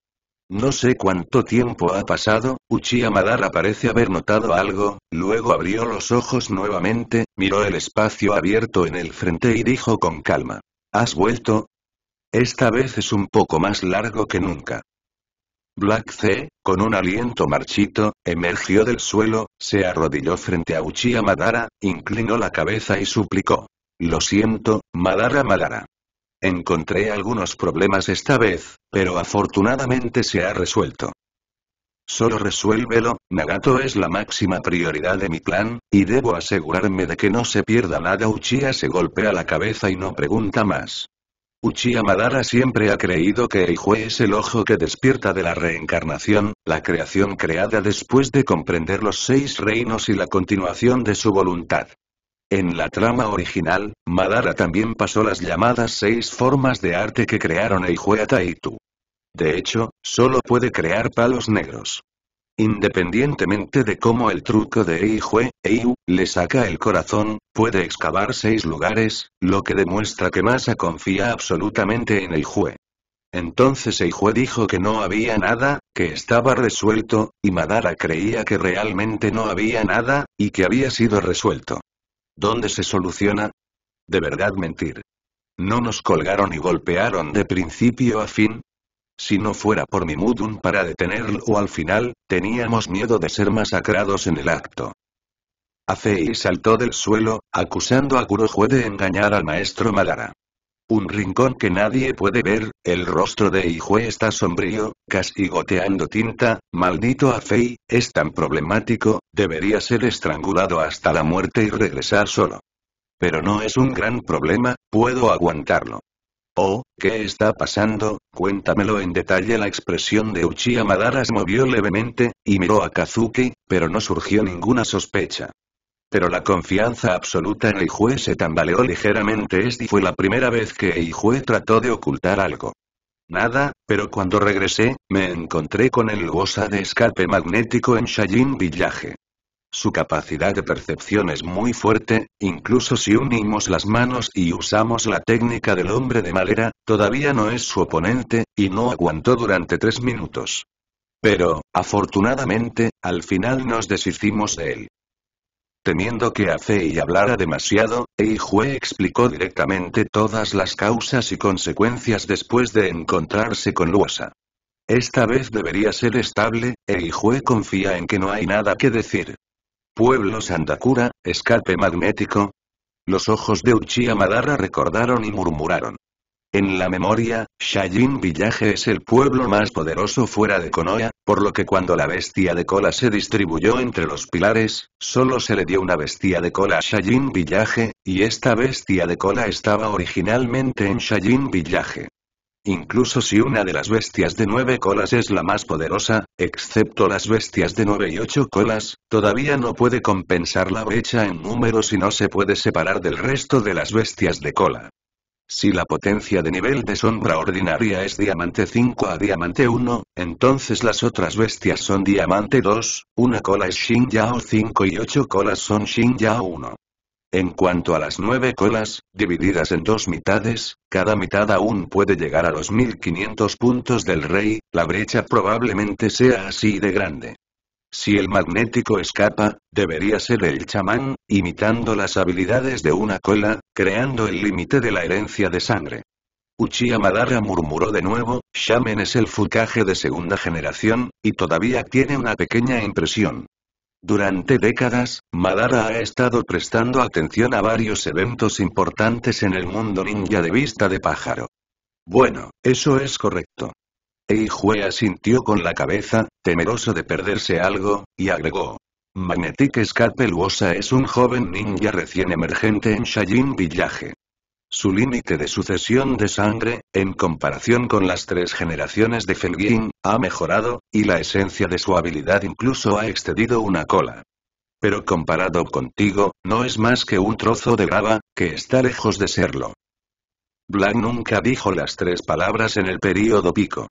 No sé cuánto tiempo ha pasado, Uchiha Madara parece haber notado algo, luego abrió los ojos nuevamente, miró el espacio abierto en el frente y dijo con calma. ¿Has vuelto? Esta vez es un poco más largo que nunca. Black C, con un aliento marchito, emergió del suelo, se arrodilló frente a Uchiha Madara, inclinó la cabeza y suplicó. Lo siento, Madara Madara. Encontré algunos problemas esta vez, pero afortunadamente se ha resuelto. Solo resuélvelo, Nagato es la máxima prioridad de mi plan, y debo asegurarme de que no se pierda nada. Uchiha se golpea la cabeza y no pregunta más. Uchiha Madara siempre ha creído que Eijue es el ojo que despierta de la reencarnación, la creación creada después de comprender los seis reinos y la continuación de su voluntad. En la trama original, Madara también pasó las llamadas seis formas de arte que crearon Eijue a Taitu. De hecho, solo puede crear palos negros. Independientemente de cómo el truco de Eijue, Eiu, le saca el corazón, puede excavar seis lugares, lo que demuestra que Masa confía absolutamente en Eijue. Entonces Eijue dijo que no había nada, que estaba resuelto, y Madara creía que realmente no había nada, y que había sido resuelto. ¿Dónde se soluciona? De verdad mentir. No nos colgaron y golpearon de principio a fin, si no fuera por mi Mudun para detenerlo o al final, teníamos miedo de ser masacrados en el acto. Afei saltó del suelo, acusando a Kurohue de engañar al maestro Malara. Un rincón que nadie puede ver, el rostro de Ijue está sombrío, casi goteando tinta, maldito Afei, es tan problemático, debería ser estrangulado hasta la muerte y regresar solo. Pero no es un gran problema, puedo aguantarlo. Oh, ¿qué está pasando? Cuéntamelo en detalle. La expresión de Uchiha Madara se movió levemente, y miró a Kazuki, pero no surgió ninguna sospecha. Pero la confianza absoluta en Eijue se tambaleó ligeramente. Este fue la primera vez que Eijue trató de ocultar algo. Nada, pero cuando regresé, me encontré con el Gosa de escape magnético en Shajin Villaje. Su capacidad de percepción es muy fuerte, incluso si unimos las manos y usamos la técnica del hombre de madera, todavía no es su oponente, y no aguantó durante tres minutos. Pero, afortunadamente, al final nos deshicimos de él. Temiendo que y hablara demasiado, Eijue explicó directamente todas las causas y consecuencias después de encontrarse con Luasa. Esta vez debería ser estable, Eijue confía en que no hay nada que decir. Pueblo Sandakura, escape magnético. Los ojos de Uchiha Madara recordaron y murmuraron. En la memoria, Shayin Villaje es el pueblo más poderoso fuera de Konoha, por lo que cuando la bestia de cola se distribuyó entre los pilares, solo se le dio una bestia de cola a Shayin Villaje, y esta bestia de cola estaba originalmente en Shayin Villaje. Incluso si una de las bestias de 9 colas es la más poderosa, excepto las bestias de 9 y 8 colas, todavía no puede compensar la brecha en números si no se puede separar del resto de las bestias de cola. Si la potencia de nivel de sombra ordinaria es diamante 5 a diamante 1, entonces las otras bestias son diamante 2, una cola es Xin Yao 5 y 8 colas son Xin Yao 1. En cuanto a las nueve colas, divididas en dos mitades, cada mitad aún puede llegar a los 1500 puntos del rey, la brecha probablemente sea así de grande. Si el magnético escapa, debería ser el chamán, imitando las habilidades de una cola, creando el límite de la herencia de sangre. Uchiha Madara murmuró de nuevo, Shaman es el Fukage de segunda generación, y todavía tiene una pequeña impresión. Durante décadas, Madara ha estado prestando atención a varios eventos importantes en el mundo ninja de vista de pájaro. Bueno, eso es correcto. Eijue asintió con la cabeza, temeroso de perderse algo, y agregó. Magnetic Escape es un joven ninja recién emergente en Shayin Village. Su límite de sucesión de sangre, en comparación con las tres generaciones de Felgín, ha mejorado, y la esencia de su habilidad incluso ha excedido una cola. Pero comparado contigo, no es más que un trozo de grava, que está lejos de serlo. Black nunca dijo las tres palabras en el período pico.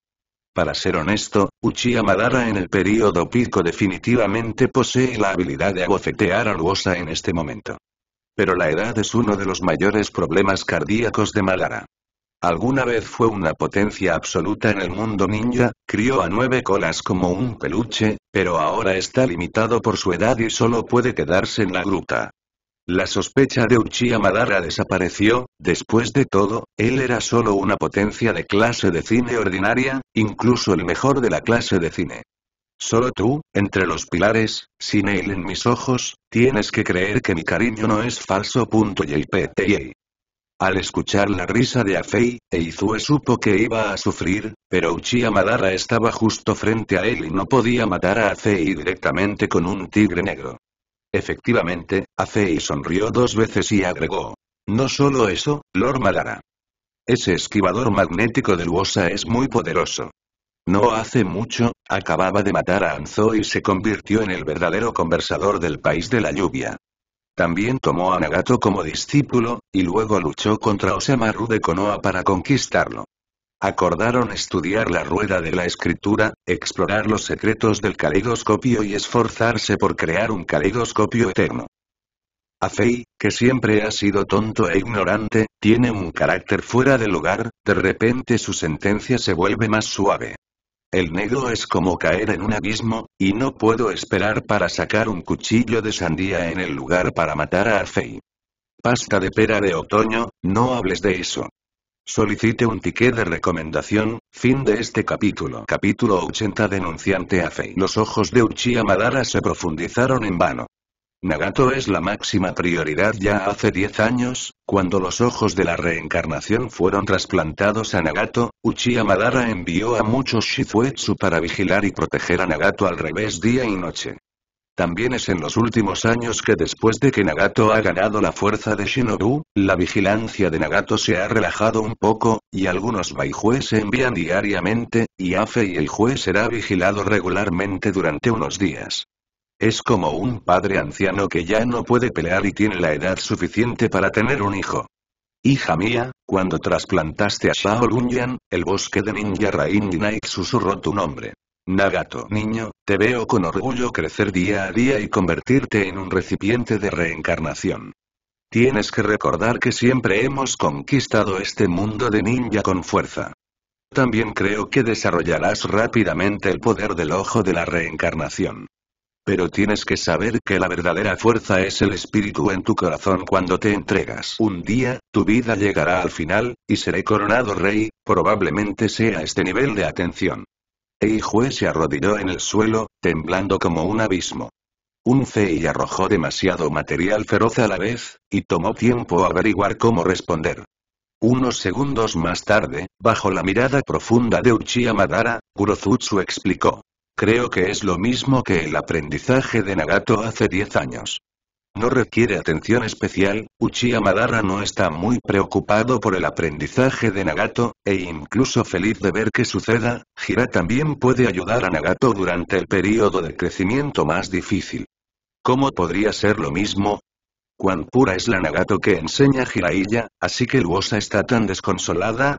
Para ser honesto, Uchiha Madara en el período pico definitivamente posee la habilidad de abofetear a Luosa en este momento. Pero la edad es uno de los mayores problemas cardíacos de Madara. Alguna vez fue una potencia absoluta en el mundo ninja, crió a nueve colas como un peluche, pero ahora está limitado por su edad y solo puede quedarse en la gruta. La sospecha de Uchiha Madara desapareció, después de todo, él era solo una potencia de clase de cine ordinaria, incluso el mejor de la clase de cine. Solo tú, entre los pilares, sin él en mis ojos, tienes que creer que mi cariño no es falso. Al escuchar la risa de Afei, Eizue supo que iba a sufrir, pero Uchiha Madara estaba justo frente a él y no podía matar a Afei directamente con un tigre negro. Efectivamente, Afei sonrió dos veces y agregó. No solo eso, Lord Madara. Ese esquivador magnético de Luosa es muy poderoso. No hace mucho, acababa de matar a Anzo y se convirtió en el verdadero conversador del país de la lluvia. También tomó a Nagato como discípulo, y luego luchó contra Osamaru de Konoha para conquistarlo. Acordaron estudiar la rueda de la escritura, explorar los secretos del caleidoscopio y esforzarse por crear un caleidoscopio eterno. Afei, que siempre ha sido tonto e ignorante, tiene un carácter fuera de lugar, de repente su sentencia se vuelve más suave. El negro es como caer en un abismo, y no puedo esperar para sacar un cuchillo de sandía en el lugar para matar a Arfei. Pasta de pera de otoño, no hables de eso. Solicite un ticket de recomendación, fin de este capítulo. Capítulo 80 Denunciante a Fei. Los ojos de Uchiha Madara se profundizaron en vano. Nagato es la máxima prioridad ya hace 10 años, cuando los ojos de la reencarnación fueron trasplantados a Nagato, Uchiha Madara envió a muchos Shizuetsu para vigilar y proteger a Nagato al revés día y noche. También es en los últimos años que después de que Nagato ha ganado la fuerza de Shinobu, la vigilancia de Nagato se ha relajado un poco, y algunos Baijue se envían diariamente, y Afe y el juez será vigilado regularmente durante unos días. Es como un padre anciano que ya no puede pelear y tiene la edad suficiente para tener un hijo. Hija mía, cuando trasplantaste a Shao el bosque de ninja Rain Knight susurró tu nombre. Nagato niño, te veo con orgullo crecer día a día y convertirte en un recipiente de reencarnación. Tienes que recordar que siempre hemos conquistado este mundo de ninja con fuerza. También creo que desarrollarás rápidamente el poder del ojo de la reencarnación pero tienes que saber que la verdadera fuerza es el espíritu en tu corazón cuando te entregas. Un día, tu vida llegará al final, y seré coronado rey, probablemente sea este nivel de atención. Eijue se arrodilló en el suelo, temblando como un abismo. Un y arrojó demasiado material feroz a la vez, y tomó tiempo averiguar cómo responder. Unos segundos más tarde, bajo la mirada profunda de Uchiha Madara, Kurozutsu explicó. Creo que es lo mismo que el aprendizaje de Nagato hace 10 años. No requiere atención especial, Uchiha Madara no está muy preocupado por el aprendizaje de Nagato, e incluso feliz de ver que suceda, Hira también puede ayudar a Nagato durante el periodo de crecimiento más difícil. ¿Cómo podría ser lo mismo? Cuán pura es la Nagato que enseña Jiraiya, así que Luosa está tan desconsolada,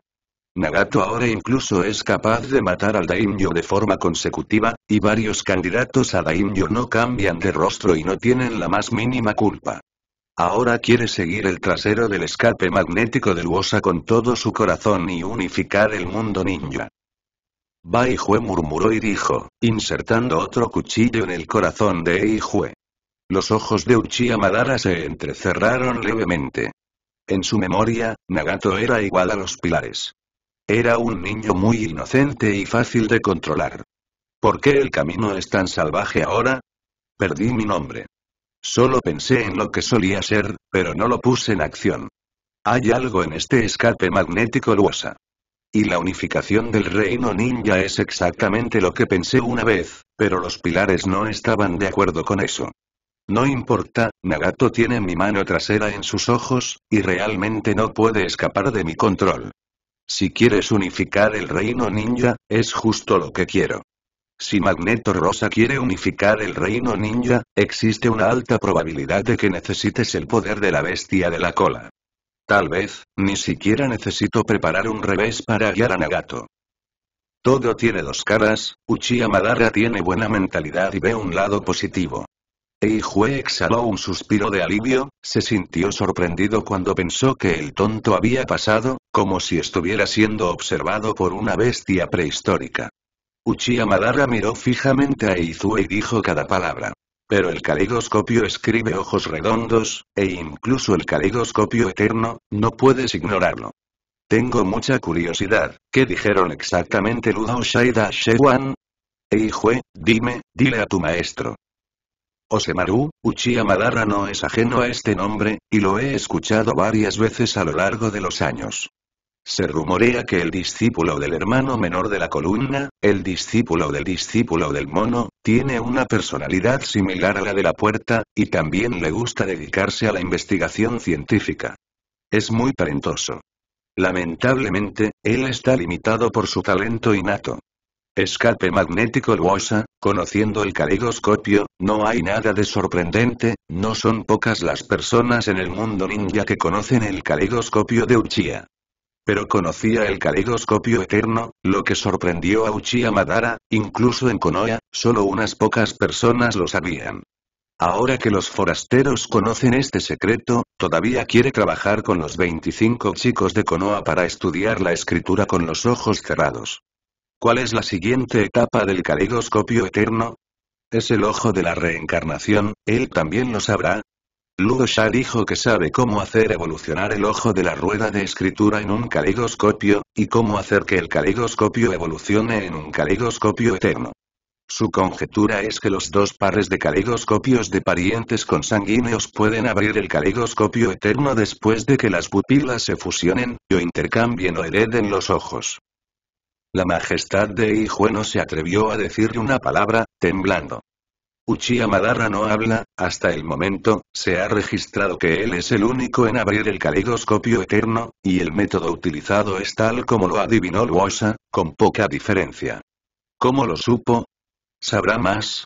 Nagato ahora incluso es capaz de matar al Daimyo de forma consecutiva, y varios candidatos a Daimyo no cambian de rostro y no tienen la más mínima culpa. Ahora quiere seguir el trasero del escape magnético de Luosa con todo su corazón y unificar el mundo ninja. Bai murmuró y dijo, insertando otro cuchillo en el corazón de Eijue. Los ojos de Uchiha Madara se entrecerraron levemente. En su memoria, Nagato era igual a los pilares. Era un niño muy inocente y fácil de controlar. ¿Por qué el camino es tan salvaje ahora? Perdí mi nombre. Solo pensé en lo que solía ser, pero no lo puse en acción. Hay algo en este escape magnético Luosa. Y la unificación del reino ninja es exactamente lo que pensé una vez, pero los pilares no estaban de acuerdo con eso. No importa, Nagato tiene mi mano trasera en sus ojos, y realmente no puede escapar de mi control. Si quieres unificar el reino ninja, es justo lo que quiero. Si Magneto Rosa quiere unificar el reino ninja, existe una alta probabilidad de que necesites el poder de la bestia de la cola. Tal vez, ni siquiera necesito preparar un revés para guiar a Nagato. Todo tiene dos caras, Uchiha Madara tiene buena mentalidad y ve un lado positivo. Eijue exhaló un suspiro de alivio, se sintió sorprendido cuando pensó que el tonto había pasado, como si estuviera siendo observado por una bestia prehistórica. Uchiha Madara miró fijamente a Eizue y dijo cada palabra. Pero el caleidoscopio escribe ojos redondos, e incluso el caleidoscopio eterno, no puedes ignorarlo. Tengo mucha curiosidad, ¿qué dijeron exactamente Ludao Shaida Shewan? Eijue, dime, dile a tu maestro, Osemaru, Uchiha Madara no es ajeno a este nombre, y lo he escuchado varias veces a lo largo de los años. Se rumorea que el discípulo del hermano menor de la columna, el discípulo del discípulo del mono, tiene una personalidad similar a la de la puerta, y también le gusta dedicarse a la investigación científica. Es muy talentoso. Lamentablemente, él está limitado por su talento innato. Escape magnético Luosa, conociendo el caleidoscopio, no hay nada de sorprendente, no son pocas las personas en el mundo ninja que conocen el caleidoscopio de Uchiha. Pero conocía el caleidoscopio eterno, lo que sorprendió a Uchiha Madara, incluso en Konoha, solo unas pocas personas lo sabían. Ahora que los forasteros conocen este secreto, todavía quiere trabajar con los 25 chicos de Konoha para estudiar la escritura con los ojos cerrados. ¿Cuál es la siguiente etapa del caleidoscopio eterno? Es el ojo de la reencarnación, él también lo sabrá. Ludo dijo que sabe cómo hacer evolucionar el ojo de la rueda de escritura en un caleidoscopio, y cómo hacer que el caleidoscopio evolucione en un caleidoscopio eterno. Su conjetura es que los dos pares de caleidoscopios de parientes consanguíneos pueden abrir el caleidoscopio eterno después de que las pupilas se fusionen, o intercambien o hereden los ojos. La majestad de Ijueno se atrevió a decir una palabra, temblando. Uchiha Madara no habla, hasta el momento, se ha registrado que él es el único en abrir el caleidoscopio eterno, y el método utilizado es tal como lo adivinó Luosa, con poca diferencia. ¿Cómo lo supo? ¿Sabrá más?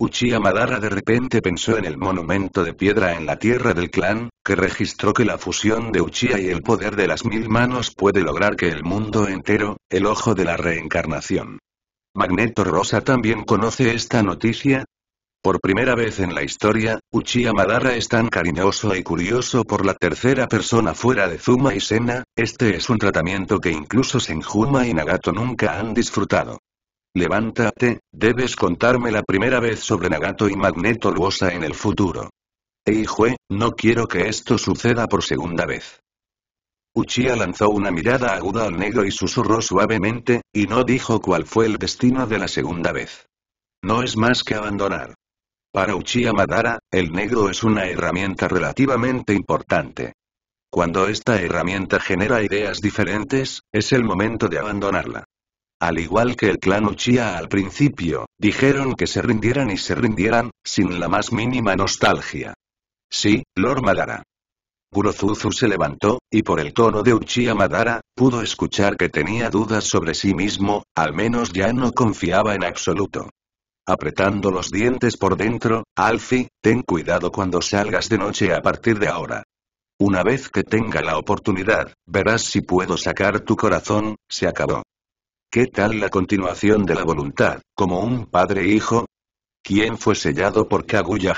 Uchiha Madara de repente pensó en el monumento de piedra en la tierra del clan, que registró que la fusión de Uchiha y el poder de las mil manos puede lograr que el mundo entero, el ojo de la reencarnación. Magneto Rosa también conoce esta noticia. Por primera vez en la historia, Uchiha Madara es tan cariñoso y curioso por la tercera persona fuera de Zuma y Sena, este es un tratamiento que incluso Senjuma y Nagato nunca han disfrutado. Levántate, debes contarme la primera vez sobre Nagato y Magneto Luosa en el futuro. jue, no quiero que esto suceda por segunda vez. Uchiha lanzó una mirada aguda al negro y susurró suavemente, y no dijo cuál fue el destino de la segunda vez. No es más que abandonar. Para Uchiha Madara, el negro es una herramienta relativamente importante. Cuando esta herramienta genera ideas diferentes, es el momento de abandonarla. Al igual que el clan Uchiha al principio, dijeron que se rindieran y se rindieran, sin la más mínima nostalgia. Sí, Lord Madara. Gurozuzu se levantó, y por el tono de Uchiha Madara, pudo escuchar que tenía dudas sobre sí mismo, al menos ya no confiaba en absoluto. Apretando los dientes por dentro, Alfie, ten cuidado cuando salgas de noche a partir de ahora. Una vez que tenga la oportunidad, verás si puedo sacar tu corazón, se acabó. ¿Qué tal la continuación de la voluntad, como un padre-hijo? ¿Quién fue sellado por kaguya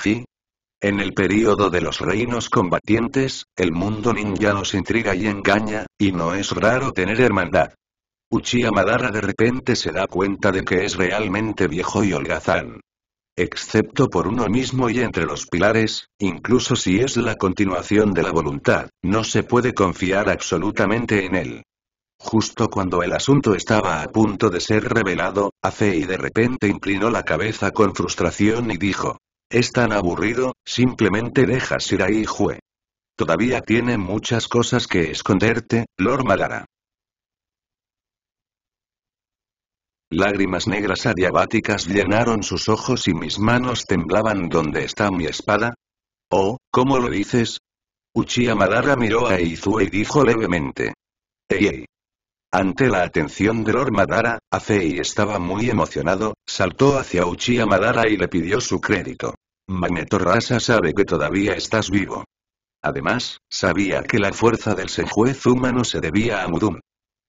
En el período de los reinos combatientes, el mundo ninja nos intriga y engaña, y no es raro tener hermandad. Uchiha Madara de repente se da cuenta de que es realmente viejo y holgazán. Excepto por uno mismo y entre los pilares, incluso si es la continuación de la voluntad, no se puede confiar absolutamente en él. Justo cuando el asunto estaba a punto de ser revelado, y de repente inclinó la cabeza con frustración y dijo. Es tan aburrido, simplemente dejas ir ahí Jue. Todavía tiene muchas cosas que esconderte, Lord Malara. Lágrimas negras adiabáticas llenaron sus ojos y mis manos temblaban ¿Dónde está mi espada? Oh, ¿cómo lo dices? Uchiha Madara miró a Izue y dijo levemente. Ey, ey. Ante la atención de Lord Madara, Afei estaba muy emocionado, saltó hacia Uchiha Madara y le pidió su crédito. Magneto sabe que todavía estás vivo. Además, sabía que la fuerza del senjuez humano se debía a Mudum.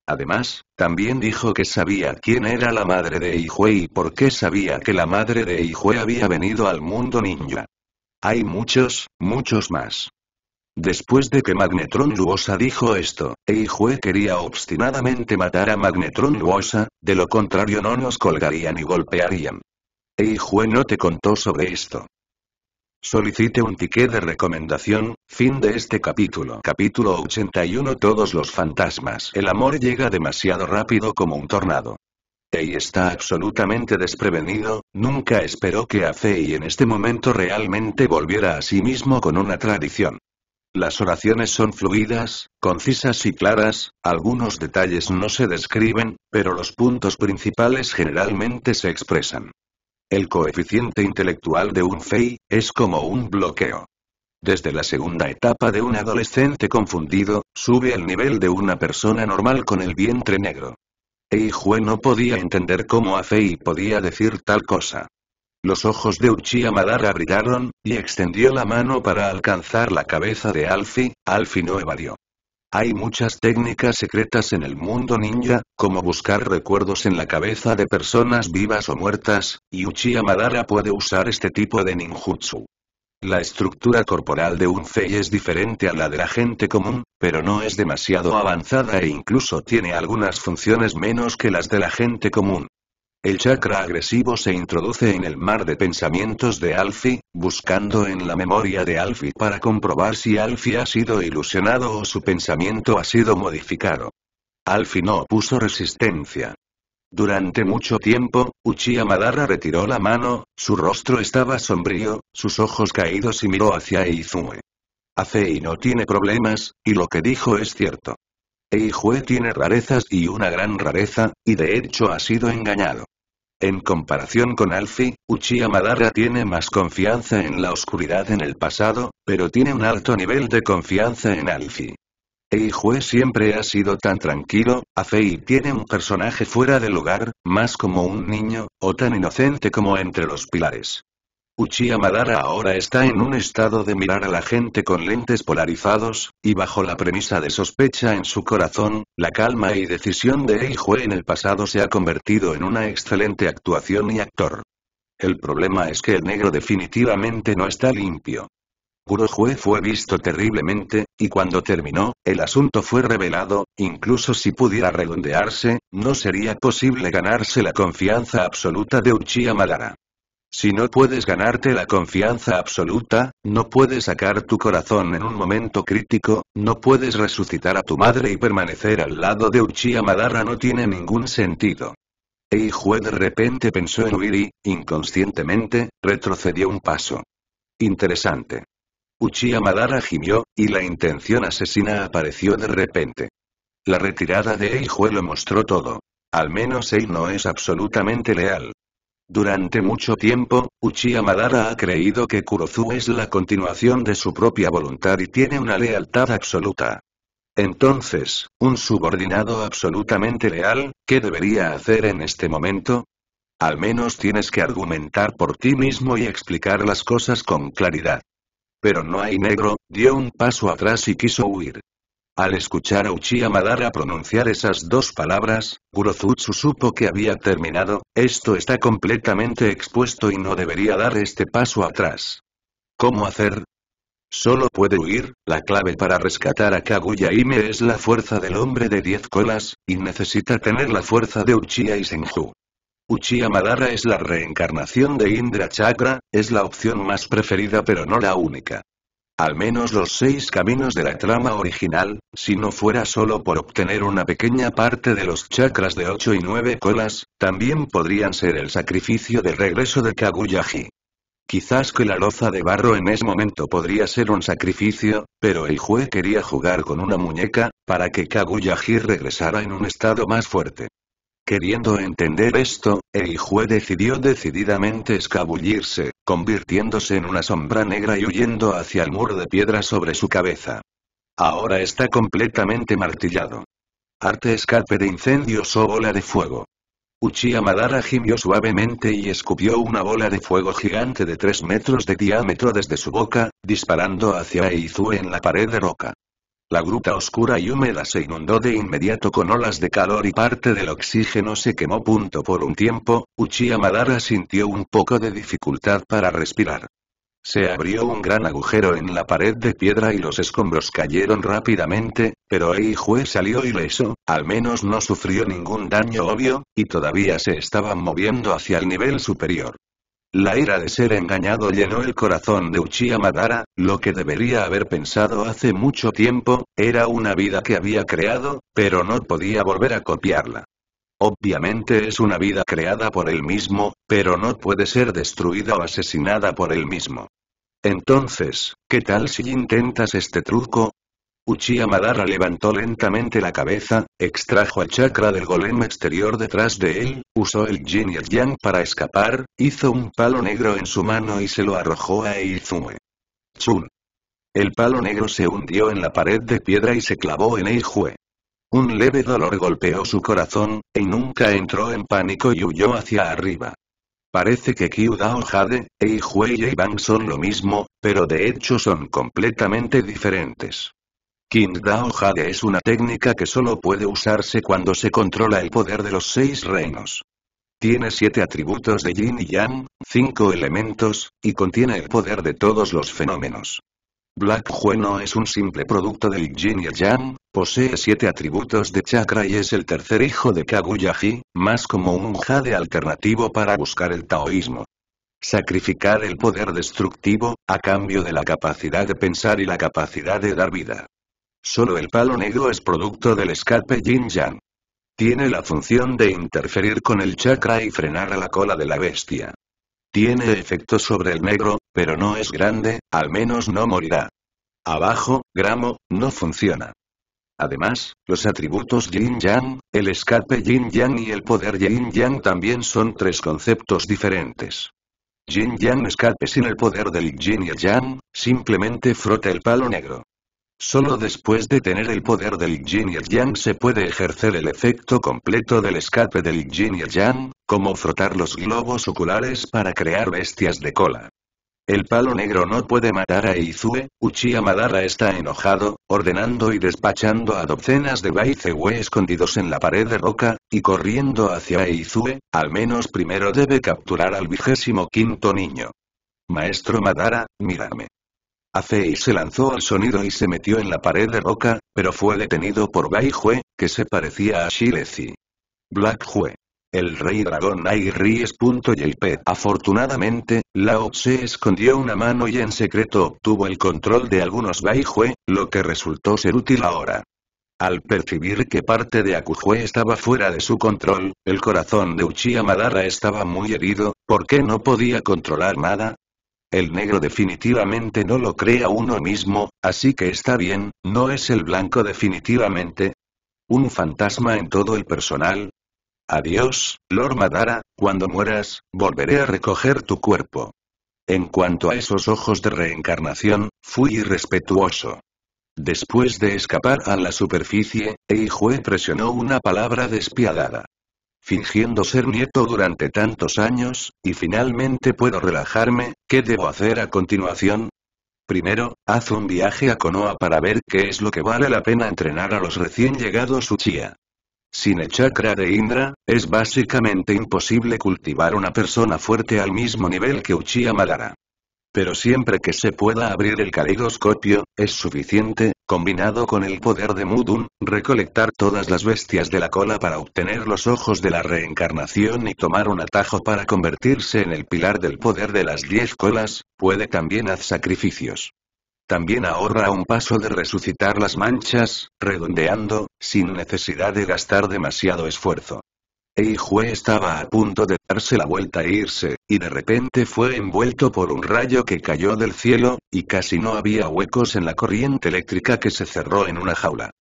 Además, también dijo que sabía quién era la madre de Ijue y por qué sabía que la madre de Ijue había venido al mundo ninja. Hay muchos, muchos más. Después de que Magnetron Luosa dijo esto, Eijue quería obstinadamente matar a Magnetron Luosa, de lo contrario no nos colgarían y golpearían. Eijue no te contó sobre esto. Solicite un ticket de recomendación, fin de este capítulo. Capítulo 81 Todos los fantasmas. El amor llega demasiado rápido como un tornado. Ei está absolutamente desprevenido, nunca esperó que a Fei en este momento realmente volviera a sí mismo con una tradición. Las oraciones son fluidas, concisas y claras, algunos detalles no se describen, pero los puntos principales generalmente se expresan. El coeficiente intelectual de un FEI es como un bloqueo. Desde la segunda etapa de un adolescente confundido, sube al nivel de una persona normal con el vientre negro. Eijue no podía entender cómo a Fei podía decir tal cosa. Los ojos de Uchiha Madara brillaron, y extendió la mano para alcanzar la cabeza de Alfi. Alfi no evadió. Hay muchas técnicas secretas en el mundo ninja, como buscar recuerdos en la cabeza de personas vivas o muertas, y Uchiha Madara puede usar este tipo de ninjutsu. La estructura corporal de un Fei es diferente a la de la gente común, pero no es demasiado avanzada e incluso tiene algunas funciones menos que las de la gente común. El chakra agresivo se introduce en el mar de pensamientos de Alfie, buscando en la memoria de Alfie para comprobar si Alfie ha sido ilusionado o su pensamiento ha sido modificado. Alfie no opuso resistencia. Durante mucho tiempo, Uchiha Madara retiró la mano, su rostro estaba sombrío, sus ojos caídos y miró hacia Hace Afei no tiene problemas, y lo que dijo es cierto. Eijue tiene rarezas y una gran rareza, y de hecho ha sido engañado. En comparación con Alfie, Uchiha Madara tiene más confianza en la oscuridad en el pasado, pero tiene un alto nivel de confianza en Alfie. Eijue siempre ha sido tan tranquilo, y tiene un personaje fuera de lugar, más como un niño, o tan inocente como entre los pilares. Uchiha Madara ahora está en un estado de mirar a la gente con lentes polarizados, y bajo la premisa de sospecha en su corazón, la calma y decisión de Jue en el pasado se ha convertido en una excelente actuación y actor. El problema es que el negro definitivamente no está limpio. Kurohue fue visto terriblemente, y cuando terminó, el asunto fue revelado, incluso si pudiera redondearse, no sería posible ganarse la confianza absoluta de Uchiha Madara. Si no puedes ganarte la confianza absoluta, no puedes sacar tu corazón en un momento crítico, no puedes resucitar a tu madre y permanecer al lado de Uchiha Madara no tiene ningún sentido. Eijue de repente pensó en huir y, inconscientemente, retrocedió un paso. Interesante. Uchiha Madara gimió, y la intención asesina apareció de repente. La retirada de Eijue lo mostró todo. Al menos él no es absolutamente leal. Durante mucho tiempo, Uchiha Madara ha creído que Kurozu es la continuación de su propia voluntad y tiene una lealtad absoluta. Entonces, un subordinado absolutamente leal, ¿qué debería hacer en este momento? Al menos tienes que argumentar por ti mismo y explicar las cosas con claridad. Pero no hay negro, dio un paso atrás y quiso huir. Al escuchar a Uchiha Madara pronunciar esas dos palabras, Kurozutsu supo que había terminado, esto está completamente expuesto y no debería dar este paso atrás. ¿Cómo hacer? Solo puede huir, la clave para rescatar a Kaguya Ime es la fuerza del hombre de diez colas, y necesita tener la fuerza de Uchiha y Senju. Uchiha Madara es la reencarnación de Indra Chakra, es la opción más preferida pero no la única al menos los seis caminos de la trama original, si no fuera solo por obtener una pequeña parte de los chakras de ocho y nueve colas, también podrían ser el sacrificio de regreso de Kaguyaji. Quizás que la loza de barro en ese momento podría ser un sacrificio, pero el juez quería jugar con una muñeca, para que Kaguyaji regresara en un estado más fuerte. Queriendo entender esto, el juez decidió decididamente escabullirse convirtiéndose en una sombra negra y huyendo hacia el muro de piedra sobre su cabeza. Ahora está completamente martillado. Arte escape de incendios o bola de fuego. Uchiha Madara gimió suavemente y escupió una bola de fuego gigante de 3 metros de diámetro desde su boca, disparando hacia Eizue en la pared de roca. La gruta oscura y húmeda se inundó de inmediato con olas de calor y parte del oxígeno se quemó. Punto por un tiempo, Uchiha Madara sintió un poco de dificultad para respirar. Se abrió un gran agujero en la pared de piedra y los escombros cayeron rápidamente, pero Eijue salió ileso, al menos no sufrió ningún daño obvio, y todavía se estaban moviendo hacia el nivel superior. La ira de ser engañado llenó el corazón de Uchiha Madara, lo que debería haber pensado hace mucho tiempo, era una vida que había creado, pero no podía volver a copiarla. Obviamente es una vida creada por él mismo, pero no puede ser destruida o asesinada por él mismo. Entonces, ¿qué tal si intentas este truco? Uchiha Madara levantó lentamente la cabeza, extrajo a chakra del golem exterior detrás de él, usó el Jin y el yang para escapar, hizo un palo negro en su mano y se lo arrojó a Eizume. Chun. El palo negro se hundió en la pared de piedra y se clavó en Eijue. Un leve dolor golpeó su corazón, y nunca entró en pánico y huyó hacia arriba. Parece que Kyudao Jade, Eijue y Eibang son lo mismo, pero de hecho son completamente diferentes. King Dao Jade es una técnica que solo puede usarse cuando se controla el poder de los seis reinos. Tiene siete atributos de yin y yang, cinco elementos, y contiene el poder de todos los fenómenos. Black Hue es un simple producto del yin y yang, posee siete atributos de chakra y es el tercer hijo de Kaguya-ji, más como un jade alternativo para buscar el taoísmo. Sacrificar el poder destructivo, a cambio de la capacidad de pensar y la capacidad de dar vida. Solo el palo negro es producto del escape Jin yang Tiene la función de interferir con el chakra y frenar a la cola de la bestia. Tiene efecto sobre el negro, pero no es grande, al menos no morirá. Abajo, gramo, no funciona. Además, los atributos Jin yang el escape Jin yang y el poder yin-yang también son tres conceptos diferentes. Jin yang escape sin el poder del Jin y yang, simplemente frota el palo negro. Solo después de tener el poder del yin y yang se puede ejercer el efecto completo del escape del yin y yang, como frotar los globos oculares para crear bestias de cola. El palo negro no puede matar a Izue, Uchiha Madara está enojado, ordenando y despachando a docenas de Baizewe escondidos en la pared de roca, y corriendo hacia Izue, al menos primero debe capturar al vigésimo quinto niño. Maestro Madara, mírame. Afei se lanzó al sonido y se metió en la pared de roca, pero fue detenido por Bai que se parecía a Shirezi. Black Hue. El rey dragón Airries.jp Afortunadamente, Lao se escondió una mano y en secreto obtuvo el control de algunos Bai lo que resultó ser útil ahora. Al percibir que parte de Akujue estaba fuera de su control, el corazón de Uchiha Madara estaba muy herido, ¿por qué no podía controlar nada? El negro definitivamente no lo crea uno mismo, así que está bien, no es el blanco definitivamente. Un fantasma en todo el personal. Adiós, Lord Madara, cuando mueras, volveré a recoger tu cuerpo. En cuanto a esos ojos de reencarnación, fui irrespetuoso. Después de escapar a la superficie, Eijue presionó una palabra despiadada fingiendo ser nieto durante tantos años, y finalmente puedo relajarme, ¿qué debo hacer a continuación? Primero, haz un viaje a Konoha para ver qué es lo que vale la pena entrenar a los recién llegados Uchiha. Sin el chakra de Indra, es básicamente imposible cultivar una persona fuerte al mismo nivel que Uchiha Madara. Pero siempre que se pueda abrir el caleidoscopio, es suficiente, combinado con el poder de Mudun, recolectar todas las bestias de la cola para obtener los ojos de la reencarnación y tomar un atajo para convertirse en el pilar del poder de las diez colas, puede también haz sacrificios. También ahorra un paso de resucitar las manchas, redondeando, sin necesidad de gastar demasiado esfuerzo ei estaba a punto de darse la vuelta e irse, y de repente fue envuelto por un rayo que cayó del cielo, y casi no había huecos en la corriente eléctrica que se cerró en una jaula.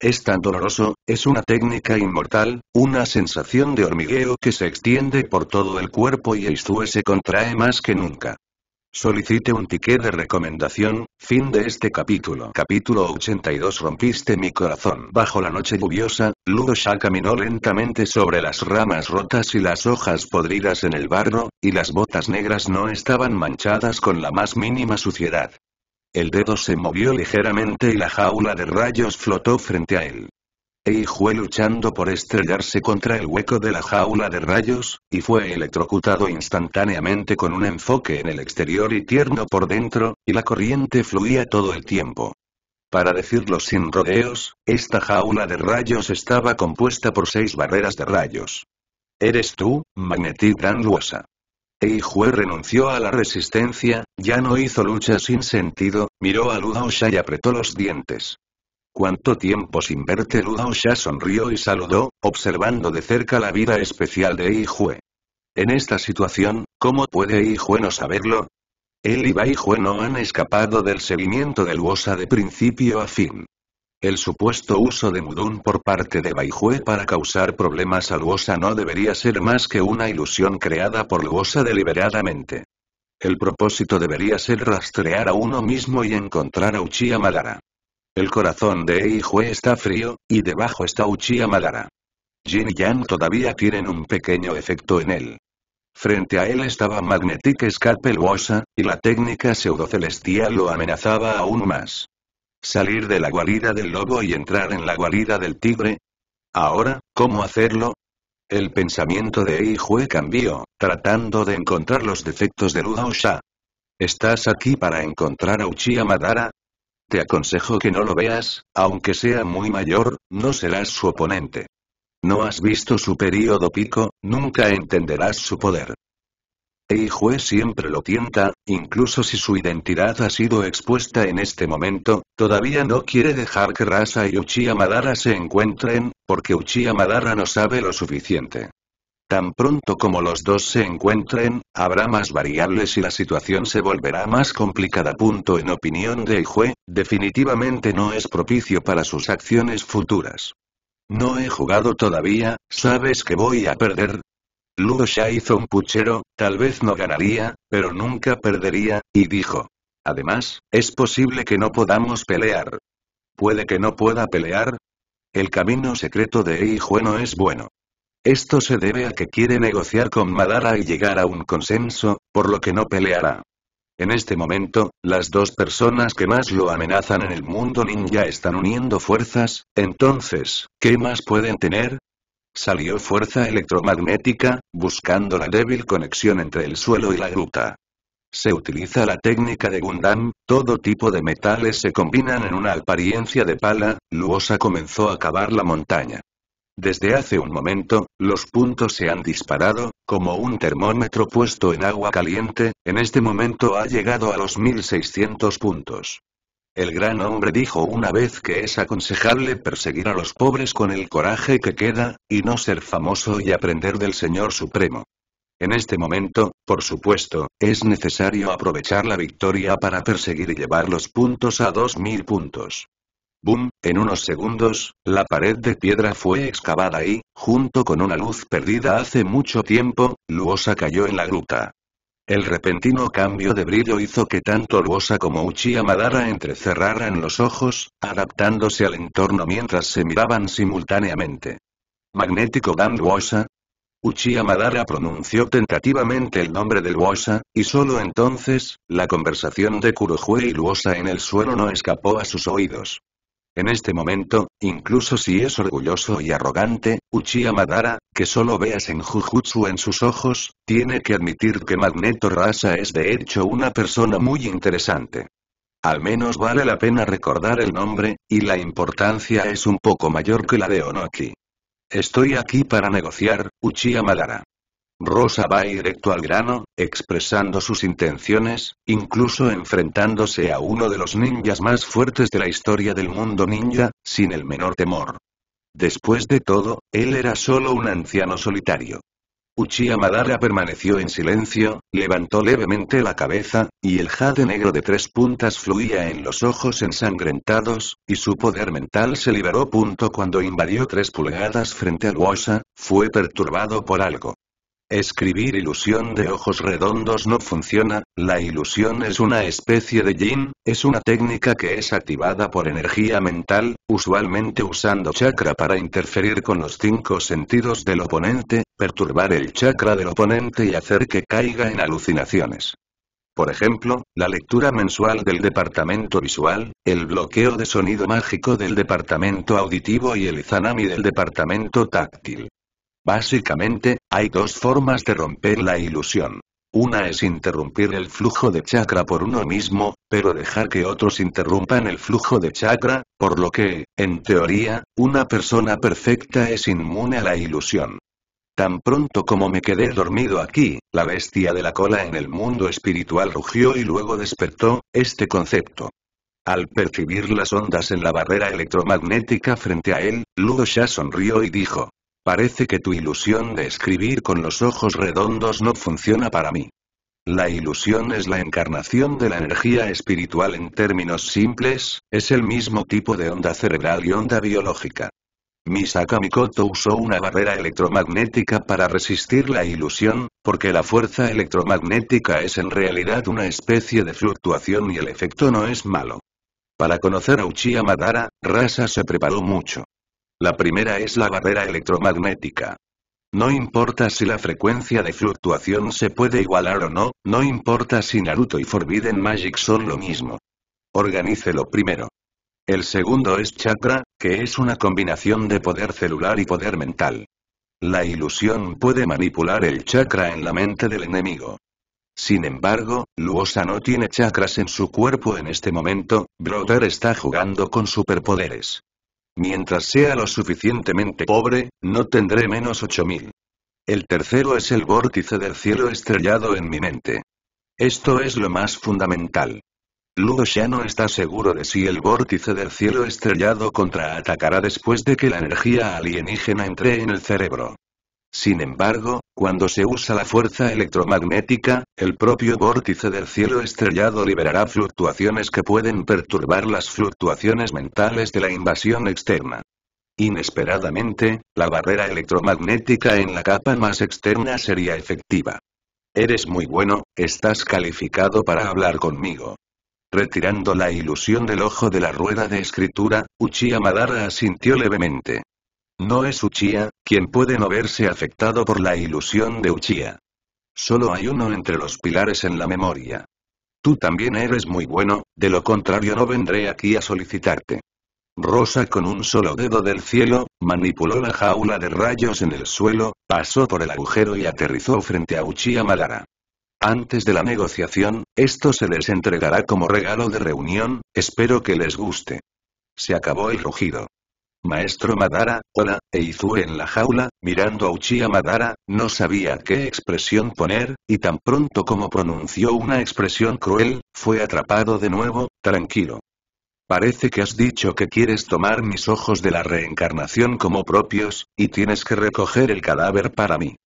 Es tan doloroso, es una técnica inmortal, una sensación de hormigueo que se extiende por todo el cuerpo y Eizue se contrae más que nunca. Solicite un ticket de recomendación, fin de este capítulo. Capítulo 82 Rompiste mi corazón. Bajo la noche lluviosa, ya caminó lentamente sobre las ramas rotas y las hojas podridas en el barro, y las botas negras no estaban manchadas con la más mínima suciedad. El dedo se movió ligeramente y la jaula de rayos flotó frente a él. Ei luchando por estrellarse contra el hueco de la jaula de rayos, y fue electrocutado instantáneamente con un enfoque en el exterior y tierno por dentro, y la corriente fluía todo el tiempo. Para decirlo sin rodeos, esta jaula de rayos estaba compuesta por seis barreras de rayos. Eres tú, Magnetic granuosa. E renunció a la resistencia, ya no hizo lucha sin sentido, miró a Ludausha y apretó los dientes. ¿Cuánto tiempo sin verte ya sonrió y saludó, observando de cerca la vida especial de Ijue. En esta situación, ¿cómo puede Ijue no saberlo? Él y Baijue no han escapado del seguimiento de Luosa de principio a fin. El supuesto uso de Mudun por parte de Baijue para causar problemas a Luosa no debería ser más que una ilusión creada por Luosa deliberadamente. El propósito debería ser rastrear a uno mismo y encontrar a Uchiha Malara. El corazón de Eijue está frío, y debajo está Uchiha Madara. Jin y Yang todavía tienen un pequeño efecto en él. Frente a él estaba Magnetic Scalpel Luosa, y la técnica pseudocelestia lo amenazaba aún más. ¿Salir de la guarida del lobo y entrar en la guarida del tigre? Ahora, ¿cómo hacerlo? El pensamiento de Eijue cambió, tratando de encontrar los defectos de Luo Sha. ¿Estás aquí para encontrar a Uchiha Madara? te aconsejo que no lo veas, aunque sea muy mayor, no serás su oponente. No has visto su periodo pico, nunca entenderás su poder. Eijue siempre lo tienta, incluso si su identidad ha sido expuesta en este momento, todavía no quiere dejar que Rasa y Uchiha Madara se encuentren, porque Uchiha Madara no sabe lo suficiente. Tan pronto como los dos se encuentren, habrá más variables y la situación se volverá más complicada. Punto en opinión de Jue, definitivamente no es propicio para sus acciones futuras. No he jugado todavía, sabes que voy a perder, Ludo ya hizo un puchero, tal vez no ganaría, pero nunca perdería, y dijo. Además, es posible que no podamos pelear. Puede que no pueda pelear. El camino secreto de Eijue no es bueno. Esto se debe a que quiere negociar con Madara y llegar a un consenso, por lo que no peleará. En este momento, las dos personas que más lo amenazan en el mundo ninja están uniendo fuerzas, entonces, ¿qué más pueden tener? Salió fuerza electromagnética, buscando la débil conexión entre el suelo y la gruta. Se utiliza la técnica de Gundam, todo tipo de metales se combinan en una apariencia de pala, Luosa comenzó a cavar la montaña. Desde hace un momento, los puntos se han disparado, como un termómetro puesto en agua caliente, en este momento ha llegado a los 1600 puntos. El gran hombre dijo una vez que es aconsejable perseguir a los pobres con el coraje que queda, y no ser famoso y aprender del Señor Supremo. En este momento, por supuesto, es necesario aprovechar la victoria para perseguir y llevar los puntos a 2000 puntos. Boom, en unos segundos, la pared de piedra fue excavada y, junto con una luz perdida hace mucho tiempo, Luosa cayó en la gruta. El repentino cambio de brillo hizo que tanto Luosa como Uchiha Madara entrecerraran los ojos, adaptándose al entorno mientras se miraban simultáneamente. Magnético Dan Luosa, Uchiha Madara pronunció tentativamente el nombre de Luosa, y solo entonces, la conversación de Kurohue y Luosa en el suelo no escapó a sus oídos. En este momento, incluso si es orgulloso y arrogante, Uchiha Madara, que solo veas en Jujutsu en sus ojos, tiene que admitir que Magneto Rasa es de hecho una persona muy interesante. Al menos vale la pena recordar el nombre, y la importancia es un poco mayor que la de Onoki. Estoy aquí para negociar, Uchiha Madara. Rosa va directo al grano, expresando sus intenciones, incluso enfrentándose a uno de los ninjas más fuertes de la historia del mundo ninja, sin el menor temor. Después de todo, él era solo un anciano solitario. Uchiha Madara permaneció en silencio, levantó levemente la cabeza, y el jade negro de tres puntas fluía en los ojos ensangrentados, y su poder mental se liberó. Punto cuando invadió tres pulgadas frente al Rosa. fue perturbado por algo. Escribir ilusión de ojos redondos no funciona, la ilusión es una especie de yin, es una técnica que es activada por energía mental, usualmente usando chakra para interferir con los cinco sentidos del oponente, perturbar el chakra del oponente y hacer que caiga en alucinaciones. Por ejemplo, la lectura mensual del departamento visual, el bloqueo de sonido mágico del departamento auditivo y el zanami del departamento táctil. Básicamente, hay dos formas de romper la ilusión. Una es interrumpir el flujo de chakra por uno mismo, pero dejar que otros interrumpan el flujo de chakra, por lo que, en teoría, una persona perfecta es inmune a la ilusión. Tan pronto como me quedé dormido aquí, la bestia de la cola en el mundo espiritual rugió y luego despertó, este concepto. Al percibir las ondas en la barrera electromagnética frente a él, Ludo ya sonrió y dijo, Parece que tu ilusión de escribir con los ojos redondos no funciona para mí. La ilusión es la encarnación de la energía espiritual en términos simples, es el mismo tipo de onda cerebral y onda biológica. Misaka Mikoto usó una barrera electromagnética para resistir la ilusión, porque la fuerza electromagnética es en realidad una especie de fluctuación y el efecto no es malo. Para conocer a Uchiha Madara, Rasa se preparó mucho. La primera es la barrera electromagnética. No importa si la frecuencia de fluctuación se puede igualar o no, no importa si Naruto y Forbidden Magic son lo mismo. Organícelo primero. El segundo es chakra, que es una combinación de poder celular y poder mental. La ilusión puede manipular el chakra en la mente del enemigo. Sin embargo, Luosa no tiene chakras en su cuerpo en este momento, Brother está jugando con superpoderes. Mientras sea lo suficientemente pobre, no tendré menos 8000. El tercero es el vórtice del cielo estrellado en mi mente. Esto es lo más fundamental. Luo ya no está seguro de si el vórtice del cielo estrellado contraatacará después de que la energía alienígena entre en el cerebro. Sin embargo, cuando se usa la fuerza electromagnética, el propio vórtice del cielo estrellado liberará fluctuaciones que pueden perturbar las fluctuaciones mentales de la invasión externa. Inesperadamente, la barrera electromagnética en la capa más externa sería efectiva. Eres muy bueno, estás calificado para hablar conmigo. Retirando la ilusión del ojo de la rueda de escritura, Uchiha Madara asintió levemente. No es Uchiha, quien puede no verse afectado por la ilusión de Uchiha. Solo hay uno entre los pilares en la memoria. Tú también eres muy bueno, de lo contrario no vendré aquí a solicitarte. Rosa con un solo dedo del cielo, manipuló la jaula de rayos en el suelo, pasó por el agujero y aterrizó frente a Uchiha Madara. Antes de la negociación, esto se les entregará como regalo de reunión, espero que les guste. Se acabó el rugido. Maestro Madara, hola, Eizue en la jaula, mirando a Uchiha Madara, no sabía qué expresión poner, y tan pronto como pronunció una expresión cruel, fue atrapado de nuevo, tranquilo. Parece que has dicho que quieres tomar mis ojos de la reencarnación como propios, y tienes que recoger el cadáver para mí.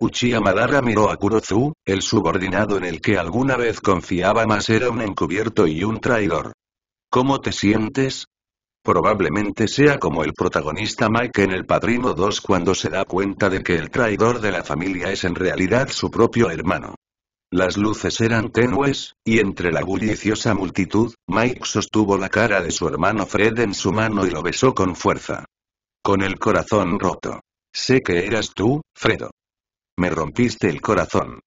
Uchiha Madara miró a Kurozu, el subordinado en el que alguna vez confiaba más era un encubierto y un traidor. ¿Cómo te sientes? Probablemente sea como el protagonista Mike en El Padrino 2 cuando se da cuenta de que el traidor de la familia es en realidad su propio hermano. Las luces eran tenues, y entre la bulliciosa multitud, Mike sostuvo la cara de su hermano Fred en su mano y lo besó con fuerza. Con el corazón roto. Sé que eras tú, Fredo. Me rompiste el corazón.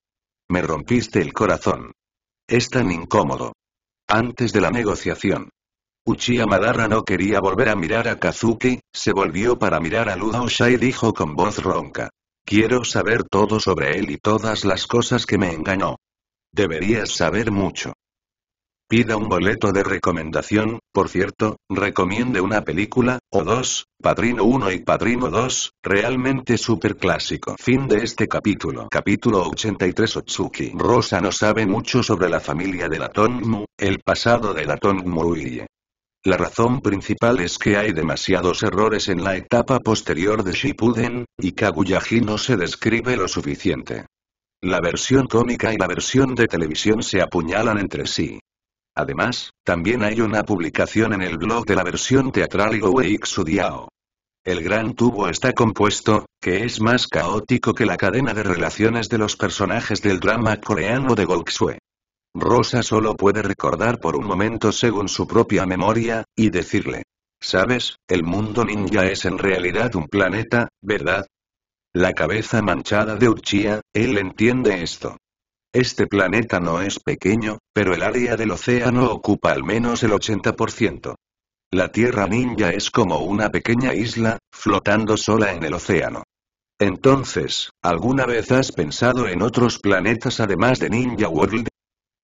Me rompiste el corazón. Es tan incómodo. Antes de la negociación, Uchiha Madara no quería volver a mirar a Kazuki, se volvió para mirar a Ludaosha y dijo con voz ronca. Quiero saber todo sobre él y todas las cosas que me engañó. Deberías saber mucho. Pida un boleto de recomendación, por cierto, recomiende una película, o dos, Padrino 1 y Padrino 2, realmente súper clásico. Fin de este capítulo. Capítulo 83 Otsuki. Rosa no sabe mucho sobre la familia de la el pasado de Latón y... La razón principal es que hay demasiados errores en la etapa posterior de Shippuden, y kaguya no se describe lo suficiente. La versión cómica y la versión de televisión se apuñalan entre sí. Además, también hay una publicación en el blog de la versión teatral de Diao. El gran tubo está compuesto, que es más caótico que la cadena de relaciones de los personajes del drama coreano de Goksué. Rosa solo puede recordar por un momento según su propia memoria, y decirle, ¿sabes? El mundo ninja es en realidad un planeta, ¿verdad? La cabeza manchada de Urchia, él entiende esto. Este planeta no es pequeño, pero el área del océano ocupa al menos el 80%. La Tierra Ninja es como una pequeña isla, flotando sola en el océano. Entonces, ¿alguna vez has pensado en otros planetas además de Ninja World?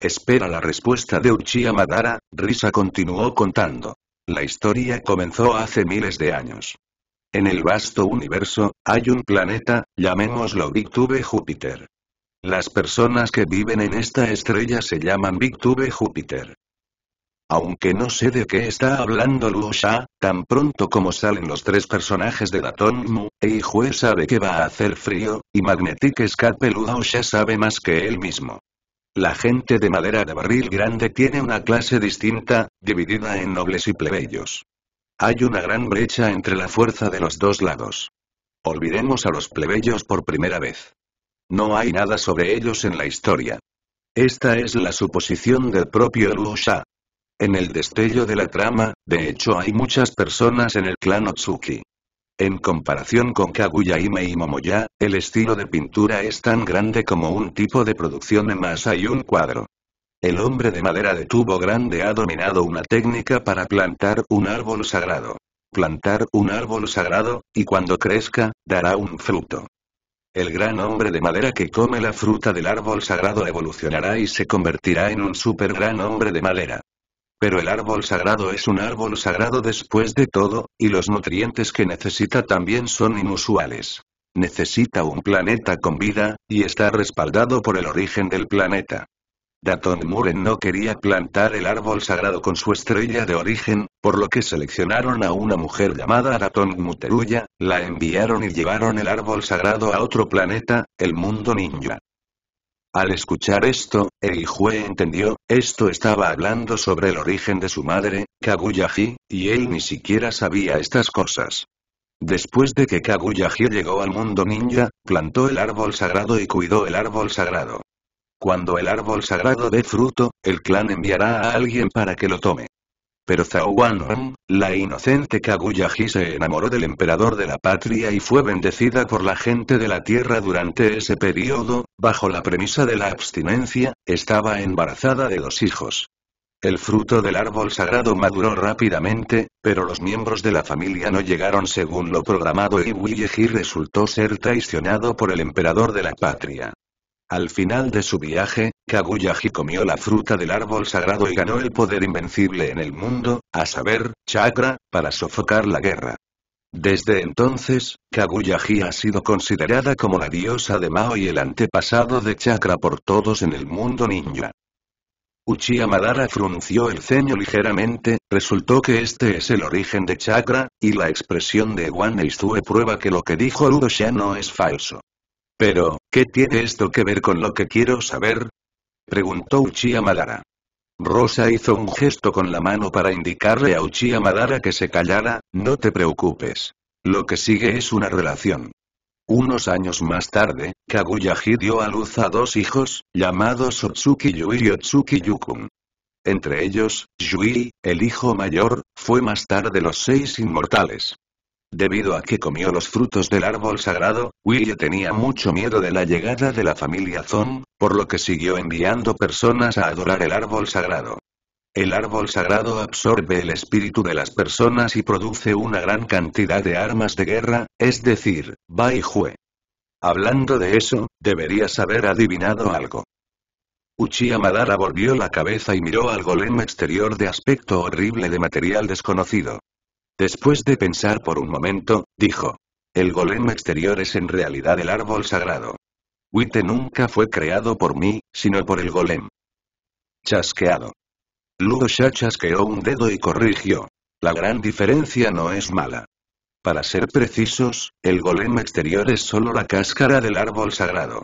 Espera la respuesta de Uchiha Madara, Risa continuó contando. La historia comenzó hace miles de años. En el vasto universo, hay un planeta, llamémoslo Tube Júpiter. Las personas que viven en esta estrella se llaman Tube Júpiter. Aunque no sé de qué está hablando Luo Sha, tan pronto como salen los tres personajes de Daton Mu, Eijue sabe que va a hacer frío, y Magnetic Escape Luo sabe más que él mismo. La gente de madera de barril grande tiene una clase distinta, dividida en nobles y plebeyos. Hay una gran brecha entre la fuerza de los dos lados. Olvidemos a los plebeyos por primera vez. No hay nada sobre ellos en la historia. Esta es la suposición del propio Lusha. En el destello de la trama, de hecho hay muchas personas en el clan Otsuki. En comparación con kaguya y Momoya, el estilo de pintura es tan grande como un tipo de producción en masa y un cuadro. El hombre de madera de tubo grande ha dominado una técnica para plantar un árbol sagrado. Plantar un árbol sagrado, y cuando crezca, dará un fruto. El gran hombre de madera que come la fruta del árbol sagrado evolucionará y se convertirá en un super gran hombre de madera. Pero el árbol sagrado es un árbol sagrado después de todo, y los nutrientes que necesita también son inusuales. Necesita un planeta con vida, y está respaldado por el origen del planeta. Daton Muren no quería plantar el árbol sagrado con su estrella de origen, por lo que seleccionaron a una mujer llamada Daton Muteruya, la enviaron y llevaron el árbol sagrado a otro planeta, el mundo ninja. Al escuchar esto, Eijue entendió, esto estaba hablando sobre el origen de su madre, Kaguya-ji, y él ni siquiera sabía estas cosas. Después de que Kaguya-ji llegó al mundo ninja, plantó el árbol sagrado y cuidó el árbol sagrado. Cuando el árbol sagrado dé fruto, el clan enviará a alguien para que lo tome. Pero Zhao la inocente Kaguya Ji se enamoró del emperador de la patria y fue bendecida por la gente de la tierra durante ese periodo, bajo la premisa de la abstinencia, estaba embarazada de dos hijos. El fruto del árbol sagrado maduró rápidamente, pero los miembros de la familia no llegaron según lo programado y Ji resultó ser traicionado por el emperador de la patria. Al final de su viaje, kaguya comió la fruta del árbol sagrado y ganó el poder invencible en el mundo, a saber, chakra, para sofocar la guerra. Desde entonces, kaguya ha sido considerada como la diosa de Mao y el antepasado de chakra por todos en el mundo ninja. Uchiha Madara frunció el ceño ligeramente, resultó que este es el origen de chakra, y la expresión de Wan prueba que lo que dijo Urosha no es falso. Pero, ¿qué tiene esto que ver con lo que quiero saber? Preguntó Uchiha Madara. Rosa hizo un gesto con la mano para indicarle a Uchiha Madara que se callara, no te preocupes. Lo que sigue es una relación. Unos años más tarde, Kaguya dio a luz a dos hijos, llamados Otsuki Yui y Otsuki Yukun. Entre ellos, Yui, el hijo mayor, fue más tarde los seis inmortales. Debido a que comió los frutos del árbol sagrado, Willie tenía mucho miedo de la llegada de la familia Zon, por lo que siguió enviando personas a adorar el árbol sagrado. El árbol sagrado absorbe el espíritu de las personas y produce una gran cantidad de armas de guerra, es decir, Bai Hablando de eso, deberías haber adivinado algo. Uchiha Madara volvió la cabeza y miró al golem exterior de aspecto horrible de material desconocido. Después de pensar por un momento, dijo. El golem exterior es en realidad el árbol sagrado. Witte nunca fue creado por mí, sino por el golem. Chasqueado. Luo Sha chasqueó un dedo y corrigió. La gran diferencia no es mala. Para ser precisos, el golem exterior es solo la cáscara del árbol sagrado.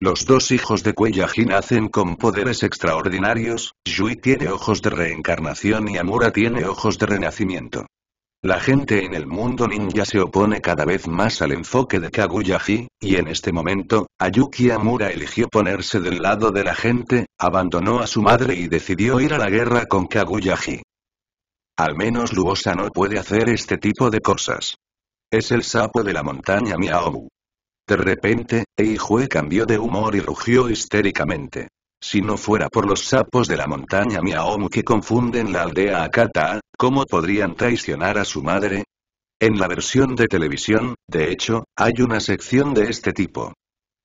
Los dos hijos de kuei nacen con poderes extraordinarios, Yui tiene ojos de reencarnación y Amura tiene ojos de renacimiento. La gente en el mundo ninja se opone cada vez más al enfoque de kaguya y en este momento, Ayuki Amura eligió ponerse del lado de la gente, abandonó a su madre y decidió ir a la guerra con kaguya Al menos Luosa no puede hacer este tipo de cosas. Es el sapo de la montaña Miaobu. De repente, Eijue cambió de humor y rugió histéricamente. Si no fuera por los sapos de la montaña Miaomu que confunden la aldea Akata, ¿cómo podrían traicionar a su madre? En la versión de televisión, de hecho, hay una sección de este tipo.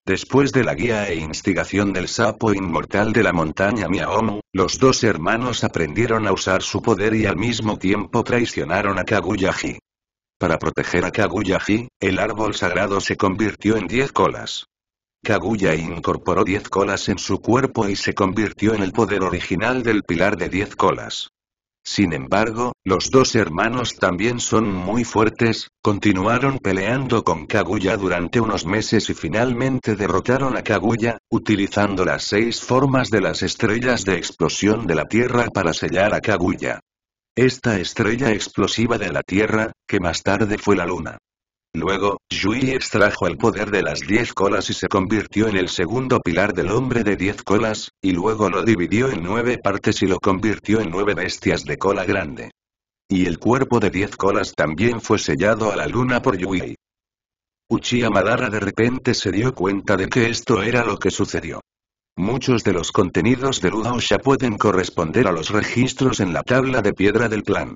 Después de la guía e instigación del sapo inmortal de la montaña Miaomu, los dos hermanos aprendieron a usar su poder y al mismo tiempo traicionaron a Kaguya-ji. Para proteger a Kaguya-ji, el árbol sagrado se convirtió en diez colas. Kaguya incorporó diez colas en su cuerpo y se convirtió en el poder original del pilar de diez colas. Sin embargo, los dos hermanos también son muy fuertes, continuaron peleando con Kaguya durante unos meses y finalmente derrotaron a Kaguya, utilizando las seis formas de las estrellas de explosión de la Tierra para sellar a Kaguya. Esta estrella explosiva de la Tierra, que más tarde fue la Luna. Luego, Yui extrajo el poder de las diez colas y se convirtió en el segundo pilar del hombre de diez colas, y luego lo dividió en nueve partes y lo convirtió en nueve bestias de cola grande. Y el cuerpo de diez colas también fue sellado a la luna por Yui. Uchiha Madara de repente se dio cuenta de que esto era lo que sucedió. Muchos de los contenidos de Ludaosha pueden corresponder a los registros en la tabla de piedra del clan.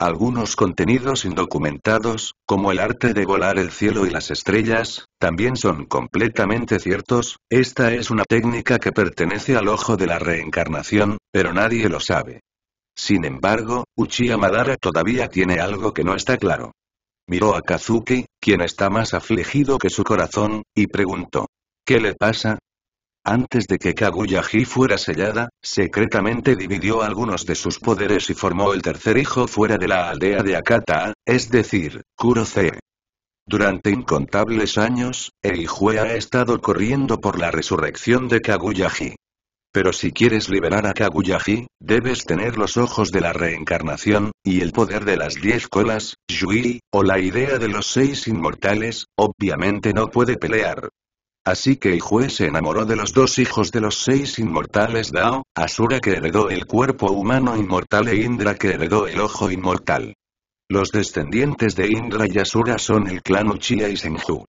Algunos contenidos indocumentados, como el arte de volar el cielo y las estrellas, también son completamente ciertos, esta es una técnica que pertenece al ojo de la reencarnación, pero nadie lo sabe. Sin embargo, Uchiha Madara todavía tiene algo que no está claro. Miró a Kazuki, quien está más afligido que su corazón, y preguntó. ¿Qué le pasa? Antes de que Kaguya-ji fuera sellada, secretamente dividió algunos de sus poderes y formó el tercer hijo fuera de la aldea de Akata, es decir, Kuro-ze. Durante incontables años, Eihue ha estado corriendo por la resurrección de Kaguya-ji. Pero si quieres liberar a Kaguya-ji, debes tener los ojos de la reencarnación, y el poder de las diez colas, Yui, o la idea de los seis inmortales, obviamente no puede pelear, Así que juez se enamoró de los dos hijos de los seis inmortales Dao, Asura que heredó el cuerpo humano inmortal e Indra que heredó el ojo inmortal. Los descendientes de Indra y Asura son el clan Uchiha y Senju.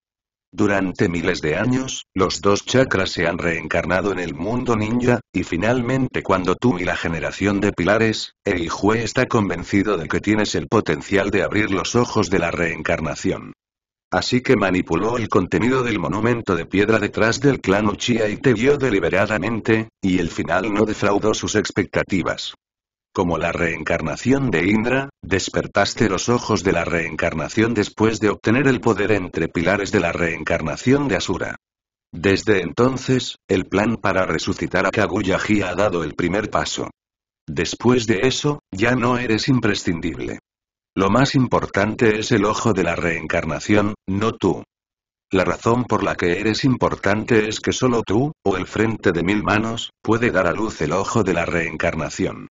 Durante miles de años, los dos chakras se han reencarnado en el mundo ninja, y finalmente cuando tú y la generación de pilares, Eijue está convencido de que tienes el potencial de abrir los ojos de la reencarnación. Así que manipuló el contenido del monumento de piedra detrás del clan Uchiha y te vio deliberadamente, y el final no defraudó sus expectativas. Como la reencarnación de Indra, despertaste los ojos de la reencarnación después de obtener el poder entre pilares de la reencarnación de Asura. Desde entonces, el plan para resucitar a Kaguya ha dado el primer paso. Después de eso, ya no eres imprescindible. Lo más importante es el ojo de la reencarnación, no tú. La razón por la que eres importante es que solo tú, o el frente de mil manos, puede dar a luz el ojo de la reencarnación.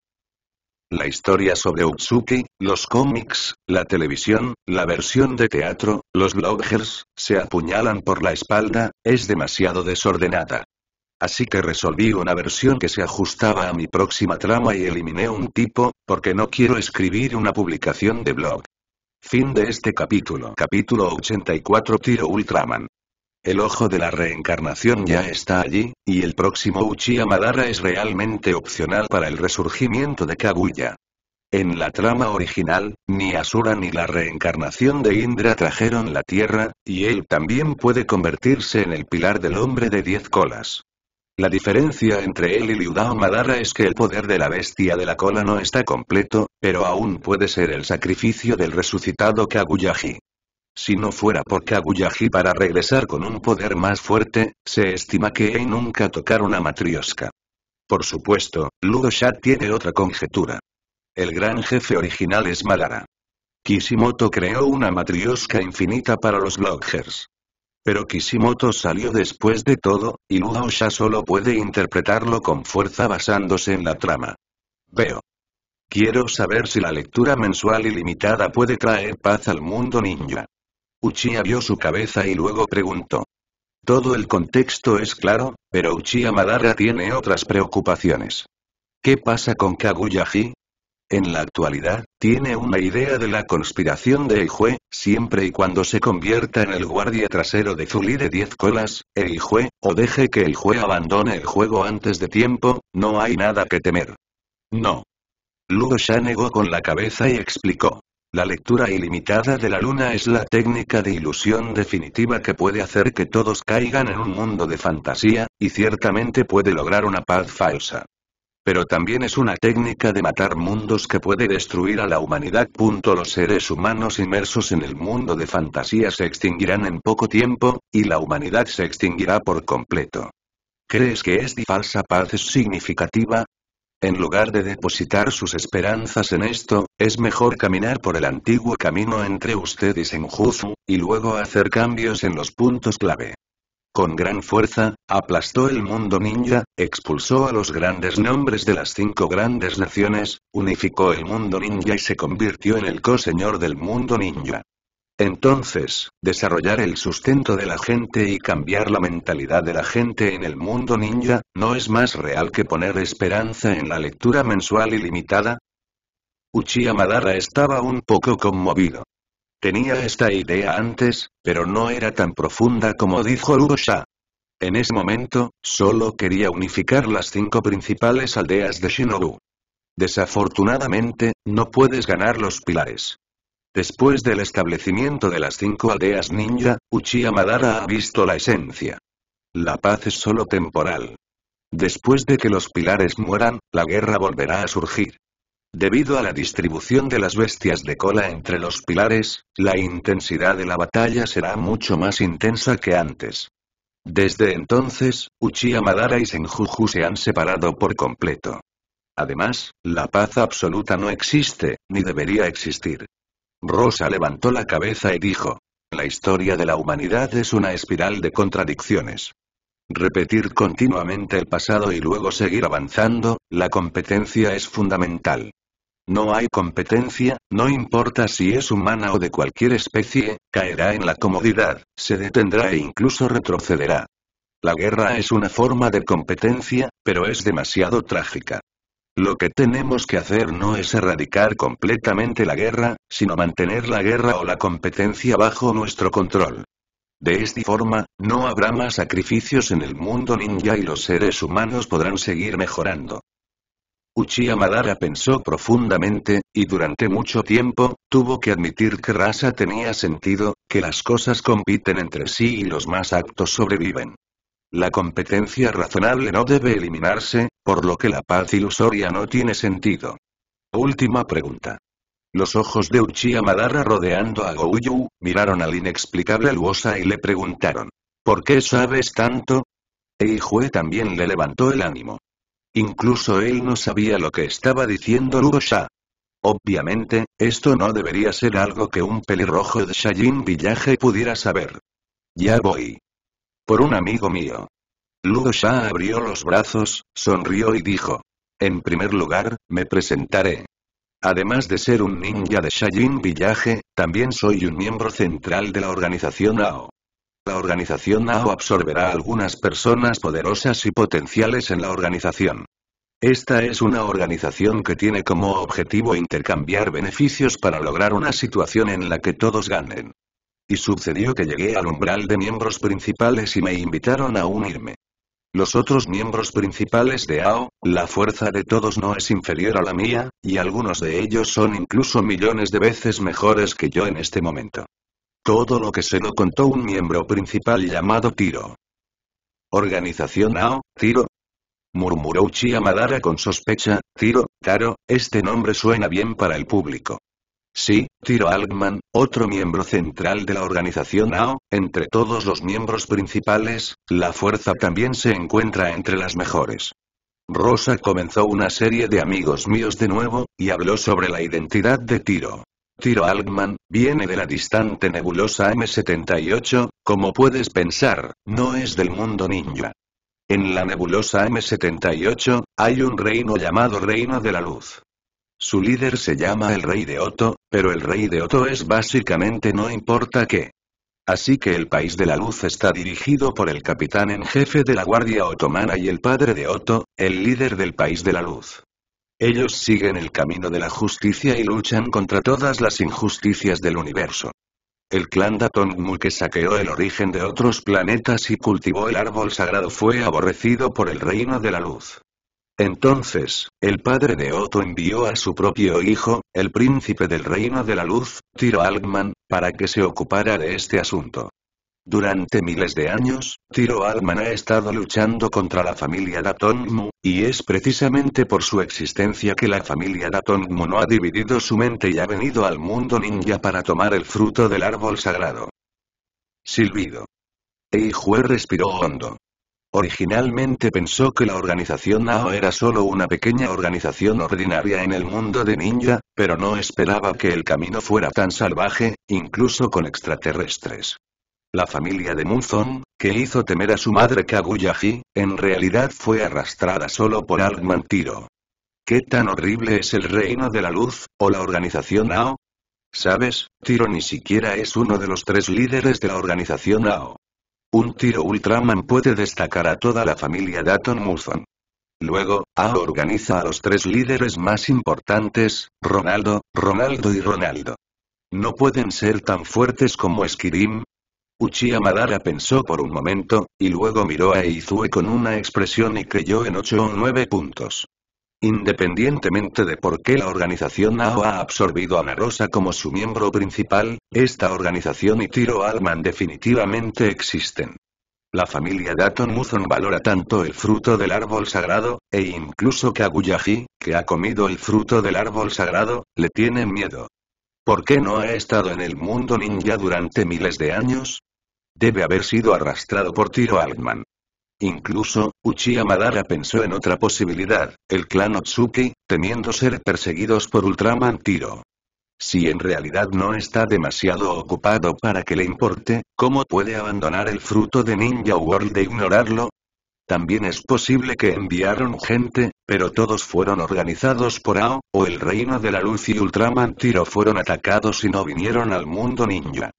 La historia sobre Utsuki, los cómics, la televisión, la versión de teatro, los bloggers, se apuñalan por la espalda, es demasiado desordenada. Así que resolví una versión que se ajustaba a mi próxima trama y eliminé un tipo, porque no quiero escribir una publicación de blog. Fin de este capítulo. Capítulo 84 Tiro Ultraman. El ojo de la reencarnación ya está allí, y el próximo Uchiha Madara es realmente opcional para el resurgimiento de Kabuya. En la trama original, ni Asura ni la reencarnación de Indra trajeron la Tierra, y él también puede convertirse en el pilar del hombre de diez colas. La diferencia entre él y Liudao Madara es que el poder de la bestia de la cola no está completo, pero aún puede ser el sacrificio del resucitado Kaguyaji. Si no fuera por Kaguyaji para regresar con un poder más fuerte, se estima que él nunca tocar una matrioska. Por supuesto, Ludo Shad tiene otra conjetura. El gran jefe original es Madara. Kishimoto creó una matrioska infinita para los Loggers. Pero Kishimoto salió después de todo, y Luo ya solo puede interpretarlo con fuerza basándose en la trama. Veo. Quiero saber si la lectura mensual ilimitada puede traer paz al mundo ninja. Uchiha vio su cabeza y luego preguntó. Todo el contexto es claro, pero Uchiha Madara tiene otras preocupaciones. ¿Qué pasa con kaguya en la actualidad, tiene una idea de la conspiración de Eijue, siempre y cuando se convierta en el guardia trasero de Zulí de 10 colas, Eijue, o deje que Eijue abandone el juego antes de tiempo, no hay nada que temer. No. Lugo ya negó con la cabeza y explicó. La lectura ilimitada de la luna es la técnica de ilusión definitiva que puede hacer que todos caigan en un mundo de fantasía, y ciertamente puede lograr una paz falsa. Pero también es una técnica de matar mundos que puede destruir a la humanidad. Los seres humanos inmersos en el mundo de fantasía se extinguirán en poco tiempo, y la humanidad se extinguirá por completo. ¿Crees que esta falsa paz es significativa? En lugar de depositar sus esperanzas en esto, es mejor caminar por el antiguo camino entre usted y Senjuzu, y luego hacer cambios en los puntos clave. Con gran fuerza, aplastó el mundo ninja, expulsó a los grandes nombres de las cinco grandes naciones, unificó el mundo ninja y se convirtió en el co-señor del mundo ninja. Entonces, desarrollar el sustento de la gente y cambiar la mentalidad de la gente en el mundo ninja, ¿no es más real que poner esperanza en la lectura mensual ilimitada? Uchiha Madara estaba un poco conmovido. Tenía esta idea antes, pero no era tan profunda como dijo Urusha. En ese momento, solo quería unificar las cinco principales aldeas de Shinobu. Desafortunadamente, no puedes ganar los pilares. Después del establecimiento de las cinco aldeas ninja, Uchiha Madara ha visto la esencia. La paz es solo temporal. Después de que los pilares mueran, la guerra volverá a surgir. Debido a la distribución de las bestias de cola entre los pilares, la intensidad de la batalla será mucho más intensa que antes. Desde entonces, Uchiha Madara y Senjuju se han separado por completo. Además, la paz absoluta no existe, ni debería existir. Rosa levantó la cabeza y dijo, la historia de la humanidad es una espiral de contradicciones. Repetir continuamente el pasado y luego seguir avanzando, la competencia es fundamental. No hay competencia, no importa si es humana o de cualquier especie, caerá en la comodidad, se detendrá e incluso retrocederá. La guerra es una forma de competencia, pero es demasiado trágica. Lo que tenemos que hacer no es erradicar completamente la guerra, sino mantener la guerra o la competencia bajo nuestro control. De esta forma, no habrá más sacrificios en el mundo ninja y los seres humanos podrán seguir mejorando. Uchiha Madara pensó profundamente, y durante mucho tiempo, tuvo que admitir que Rasa tenía sentido, que las cosas compiten entre sí y los más aptos sobreviven. La competencia razonable no debe eliminarse, por lo que la paz ilusoria no tiene sentido. Última pregunta. Los ojos de Uchiha Madara rodeando a Gouyu, miraron al inexplicable Luosa y le preguntaron. ¿Por qué sabes tanto? Eijue también le levantó el ánimo. Incluso él no sabía lo que estaba diciendo Lugo Sha. Obviamente, esto no debería ser algo que un pelirrojo de Shayin Villaje pudiera saber. Ya voy. Por un amigo mío. Lugo Sha abrió los brazos, sonrió y dijo. En primer lugar, me presentaré. Además de ser un ninja de Shayin Villaje, también soy un miembro central de la organización AO. La organización AO absorberá algunas personas poderosas y potenciales en la organización. Esta es una organización que tiene como objetivo intercambiar beneficios para lograr una situación en la que todos ganen. Y sucedió que llegué al umbral de miembros principales y me invitaron a unirme. Los otros miembros principales de AO, la fuerza de todos no es inferior a la mía, y algunos de ellos son incluso millones de veces mejores que yo en este momento. Todo lo que se lo contó un miembro principal llamado Tiro. Organización AO, Tiro. Murmuró Uchiha Madara con sospecha, Tiro, Taro, este nombre suena bien para el público. Sí, Tiro Altman, otro miembro central de la organización AO, entre todos los miembros principales, la fuerza también se encuentra entre las mejores. Rosa comenzó una serie de amigos míos de nuevo, y habló sobre la identidad de Tiro. Tiro Altman, viene de la distante nebulosa M78, como puedes pensar, no es del mundo ninja. En la nebulosa M78, hay un reino llamado Reino de la Luz. Su líder se llama el Rey de Otto, pero el Rey de Oto es básicamente no importa qué. Así que el País de la Luz está dirigido por el capitán en jefe de la Guardia Otomana y el padre de Otto, el líder del País de la Luz. Ellos siguen el camino de la justicia y luchan contra todas las injusticias del universo. El clan Datongmu que saqueó el origen de otros planetas y cultivó el árbol sagrado fue aborrecido por el reino de la luz. Entonces, el padre de Otto envió a su propio hijo, el príncipe del reino de la luz, Tiro Algman, para que se ocupara de este asunto. Durante miles de años, Tiro Alman ha estado luchando contra la familia Datongmu, y es precisamente por su existencia que la familia Datongmu no ha dividido su mente y ha venido al mundo ninja para tomar el fruto del árbol sagrado. Silbido. Eijue respiró hondo. Originalmente pensó que la organización Nao era solo una pequeña organización ordinaria en el mundo de ninja, pero no esperaba que el camino fuera tan salvaje, incluso con extraterrestres. La familia de Muzon, que hizo temer a su madre Kaguya-ji, en realidad fue arrastrada solo por Altman Tiro. ¿Qué tan horrible es el reino de la luz, o la organización AO? ¿Sabes? Tiro ni siquiera es uno de los tres líderes de la organización AO. Un tiro Ultraman puede destacar a toda la familia Atom Muzon. Luego, AO organiza a los tres líderes más importantes, Ronaldo, Ronaldo y Ronaldo. No pueden ser tan fuertes como Skirim. Uchiha Madara pensó por un momento, y luego miró a Izue con una expresión y creyó en 8 o 9 puntos. Independientemente de por qué la organización Nao ha absorbido a Narosa como su miembro principal, esta organización y Tiro Alman definitivamente existen. La familia Daton Muzon valora tanto el fruto del árbol sagrado, e incluso Kaguyaji, que ha comido el fruto del árbol sagrado, le tiene miedo. ¿Por qué no ha estado en el mundo ninja durante miles de años? Debe haber sido arrastrado por Tiro Altman. Incluso, Uchiha Madara pensó en otra posibilidad, el clan Otsuki, temiendo ser perseguidos por Ultraman Tiro. Si en realidad no está demasiado ocupado para que le importe, ¿cómo puede abandonar el fruto de Ninja World e ignorarlo? También es posible que enviaron gente, pero todos fueron organizados por AO, o el Reino de la Luz y Ultraman Tiro fueron atacados y no vinieron al mundo ninja.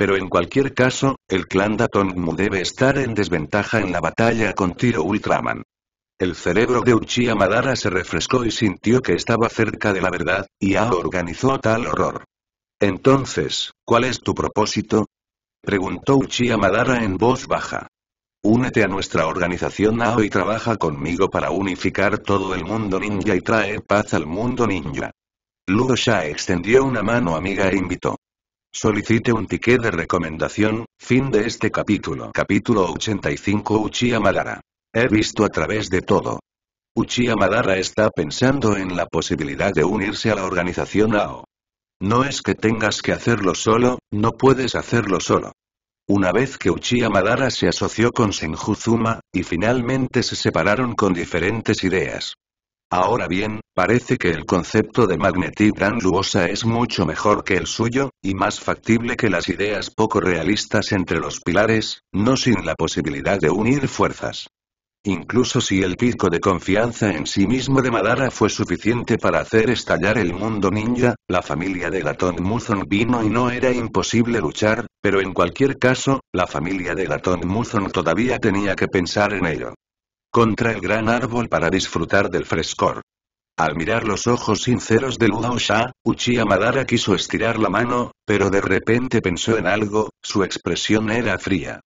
Pero en cualquier caso, el clan Datongmu debe estar en desventaja en la batalla con Tiro Ultraman. El cerebro de Uchiha Madara se refrescó y sintió que estaba cerca de la verdad, y ha organizó tal horror. Entonces, ¿cuál es tu propósito? Preguntó Uchiha Madara en voz baja. Únete a nuestra organización AO y trabaja conmigo para unificar todo el mundo ninja y traer paz al mundo ninja. Ludo Sha extendió una mano amiga e invitó. Solicite un ticket de recomendación, fin de este capítulo. Capítulo 85 Uchiha Madara. He visto a través de todo. Uchiha Madara está pensando en la posibilidad de unirse a la organización AO. No es que tengas que hacerlo solo, no puedes hacerlo solo. Una vez que Uchiha Madara se asoció con Senjuzuma, y finalmente se separaron con diferentes ideas. Ahora bien, parece que el concepto de magneti granluosa Luosa es mucho mejor que el suyo, y más factible que las ideas poco realistas entre los pilares, no sin la posibilidad de unir fuerzas. Incluso si el pico de confianza en sí mismo de Madara fue suficiente para hacer estallar el mundo ninja, la familia de gatón Muzon vino y no era imposible luchar, pero en cualquier caso, la familia de Gatón Muzon todavía tenía que pensar en ello contra el gran árbol para disfrutar del frescor. Al mirar los ojos sinceros de Luo Sha, Uchiha Madara quiso estirar la mano, pero de repente pensó en algo, su expresión era fría.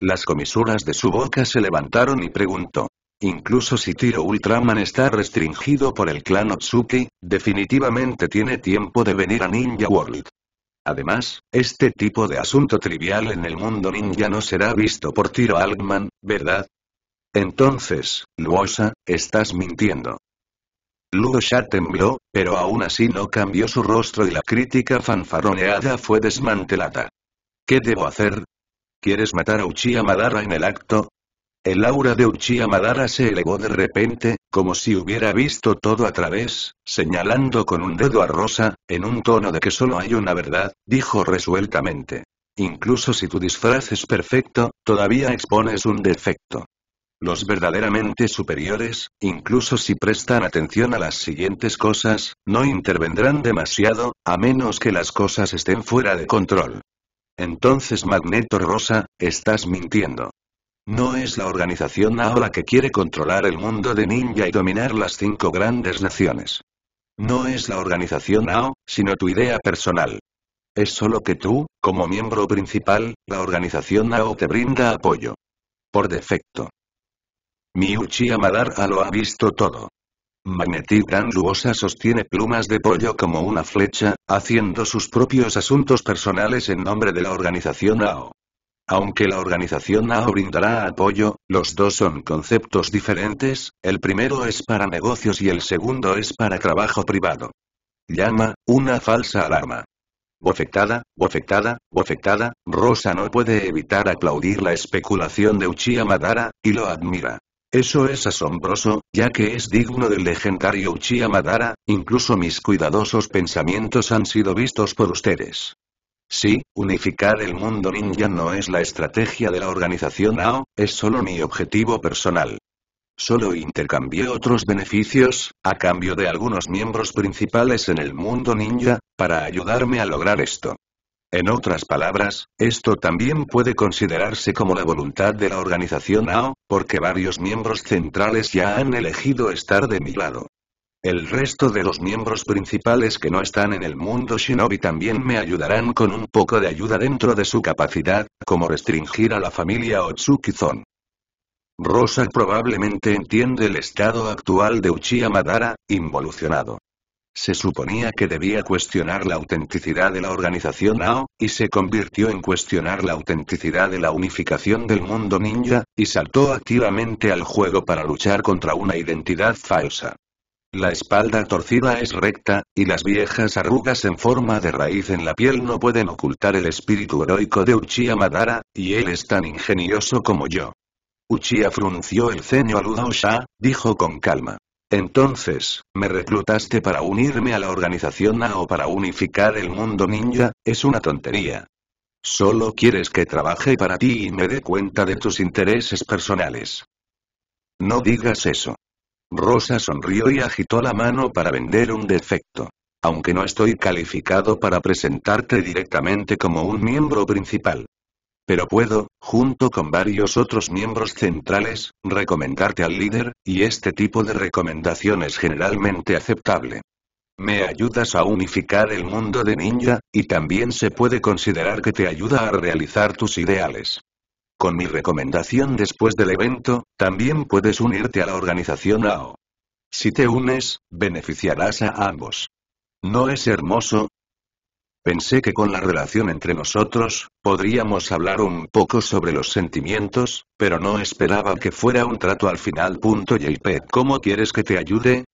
Las comisuras de su boca se levantaron y preguntó. Incluso si Tiro Ultraman está restringido por el clan Otsuki, definitivamente tiene tiempo de venir a Ninja World. Además, este tipo de asunto trivial en el mundo ninja no será visto por Tiro Altman, ¿verdad? Entonces, Luosa, estás mintiendo. Luo tembló, pero aún así no cambió su rostro y la crítica fanfarroneada fue desmantelada. ¿Qué debo hacer? ¿Quieres matar a Uchiha Madara en el acto? El aura de Uchiha Madara se elevó de repente, como si hubiera visto todo a través, señalando con un dedo a Rosa, en un tono de que solo hay una verdad, dijo resueltamente. Incluso si tu disfraz es perfecto, todavía expones un defecto. Los verdaderamente superiores, incluso si prestan atención a las siguientes cosas, no intervendrán demasiado, a menos que las cosas estén fuera de control. Entonces Magneto Rosa, estás mintiendo. No es la organización la que quiere controlar el mundo de ninja y dominar las cinco grandes naciones. No es la organización AO, sino tu idea personal. Es solo que tú, como miembro principal, la organización AO te brinda apoyo. Por defecto. Mi Uchiha Madara lo ha visto todo. Magnetic Luosa sostiene plumas de pollo como una flecha, haciendo sus propios asuntos personales en nombre de la organización AO. Aunque la organización AO brindará apoyo, los dos son conceptos diferentes, el primero es para negocios y el segundo es para trabajo privado. Llama, una falsa alarma. Bofectada, bofectada, bofectada, Rosa no puede evitar aplaudir la especulación de Uchiha Madara, y lo admira. Eso es asombroso, ya que es digno del legendario Uchiha Madara, incluso mis cuidadosos pensamientos han sido vistos por ustedes. Sí, unificar el mundo ninja no es la estrategia de la organización AO, es solo mi objetivo personal. Solo intercambié otros beneficios, a cambio de algunos miembros principales en el mundo ninja, para ayudarme a lograr esto. En otras palabras, esto también puede considerarse como la voluntad de la organización AO, porque varios miembros centrales ya han elegido estar de mi lado. El resto de los miembros principales que no están en el mundo shinobi también me ayudarán con un poco de ayuda dentro de su capacidad, como restringir a la familia Otsuki-zon. Rosa probablemente entiende el estado actual de Uchiha Madara, involucionado. Se suponía que debía cuestionar la autenticidad de la organización AO, y se convirtió en cuestionar la autenticidad de la unificación del mundo ninja, y saltó activamente al juego para luchar contra una identidad falsa. La espalda torcida es recta, y las viejas arrugas en forma de raíz en la piel no pueden ocultar el espíritu heroico de Uchiha Madara, y él es tan ingenioso como yo. Uchiha frunció el ceño al Sha, dijo con calma. Entonces, ¿me reclutaste para unirme a la organización A o para unificar el mundo ninja? Es una tontería. Solo quieres que trabaje para ti y me dé cuenta de tus intereses personales. No digas eso. Rosa sonrió y agitó la mano para vender un defecto. Aunque no estoy calificado para presentarte directamente como un miembro principal. Pero puedo, junto con varios otros miembros centrales, recomendarte al líder, y este tipo de recomendación es generalmente aceptable. Me ayudas a unificar el mundo de ninja, y también se puede considerar que te ayuda a realizar tus ideales. Con mi recomendación después del evento, también puedes unirte a la organización AO. Si te unes, beneficiarás a ambos. ¿No es hermoso? Pensé que con la relación entre nosotros, podríamos hablar un poco sobre los sentimientos, pero no esperaba que fuera un trato al final. JP, ¿cómo quieres que te ayude?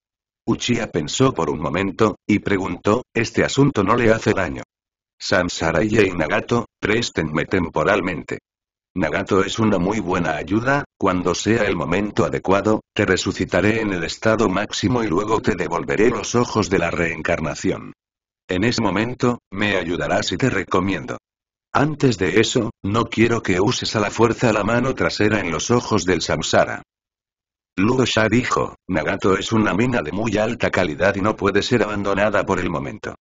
Uchiha pensó por un momento, y preguntó, este asunto no le hace daño. Samsara y e Nagato, préstenme temporalmente. Nagato es una muy buena ayuda, cuando sea el momento adecuado, te resucitaré en el estado máximo y luego te devolveré los ojos de la reencarnación. En ese momento, me ayudarás y te recomiendo. Antes de eso, no quiero que uses a la fuerza la mano trasera en los ojos del Samsara. Ludo Shah dijo, Nagato es una mina de muy alta calidad y no puede ser abandonada por el momento.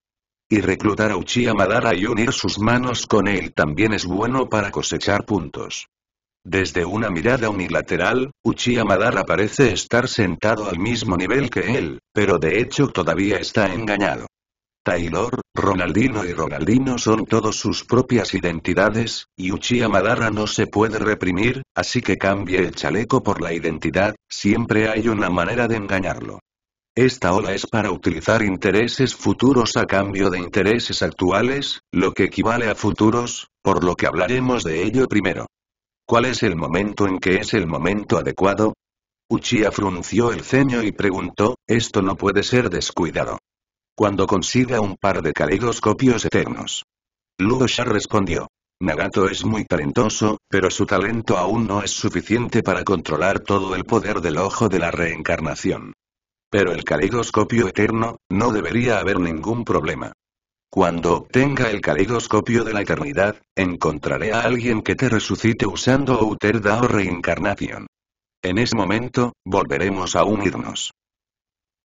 Y reclutar a Uchiha Madara y unir sus manos con él también es bueno para cosechar puntos. Desde una mirada unilateral, Uchiha Madara parece estar sentado al mismo nivel que él, pero de hecho todavía está engañado. Taylor, Ronaldino y Ronaldino son todos sus propias identidades, y Uchiha Madara no se puede reprimir, así que cambie el chaleco por la identidad, siempre hay una manera de engañarlo. Esta ola es para utilizar intereses futuros a cambio de intereses actuales, lo que equivale a futuros, por lo que hablaremos de ello primero. ¿Cuál es el momento en que es el momento adecuado? Uchiha frunció el ceño y preguntó, esto no puede ser descuidado. Cuando consiga un par de caleidoscopios eternos. Luo Sha respondió. Nagato es muy talentoso, pero su talento aún no es suficiente para controlar todo el poder del ojo de la reencarnación. Pero el caleidoscopio eterno, no debería haber ningún problema. Cuando obtenga el caleidoscopio de la eternidad, encontraré a alguien que te resucite usando Outer Dao reencarnación. En ese momento, volveremos a unirnos.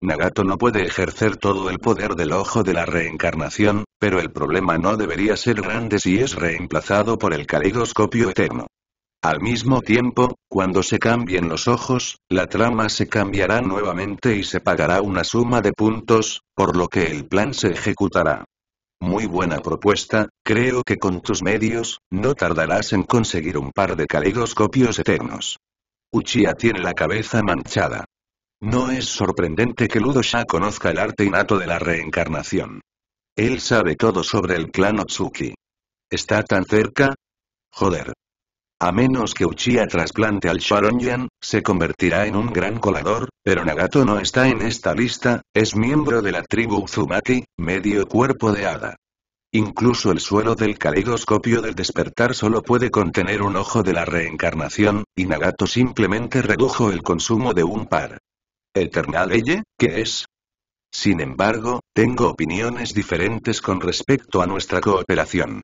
Nagato no puede ejercer todo el poder del ojo de la reencarnación, pero el problema no debería ser grande si es reemplazado por el caleidoscopio eterno. Al mismo tiempo, cuando se cambien los ojos, la trama se cambiará nuevamente y se pagará una suma de puntos, por lo que el plan se ejecutará. Muy buena propuesta, creo que con tus medios, no tardarás en conseguir un par de caleidoscopios eternos. Uchiha tiene la cabeza manchada. No es sorprendente que Ludo Sha conozca el arte innato de la reencarnación. Él sabe todo sobre el clan Otsuki. ¿Está tan cerca? Joder. A menos que Uchiha trasplante al Sharonian, se convertirá en un gran colador, pero Nagato no está en esta lista, es miembro de la tribu Uzumaki, medio cuerpo de hada. Incluso el suelo del caleidoscopio del despertar solo puede contener un ojo de la reencarnación, y Nagato simplemente redujo el consumo de un par. Eternal Elle, qué es. Sin embargo, tengo opiniones diferentes con respecto a nuestra cooperación.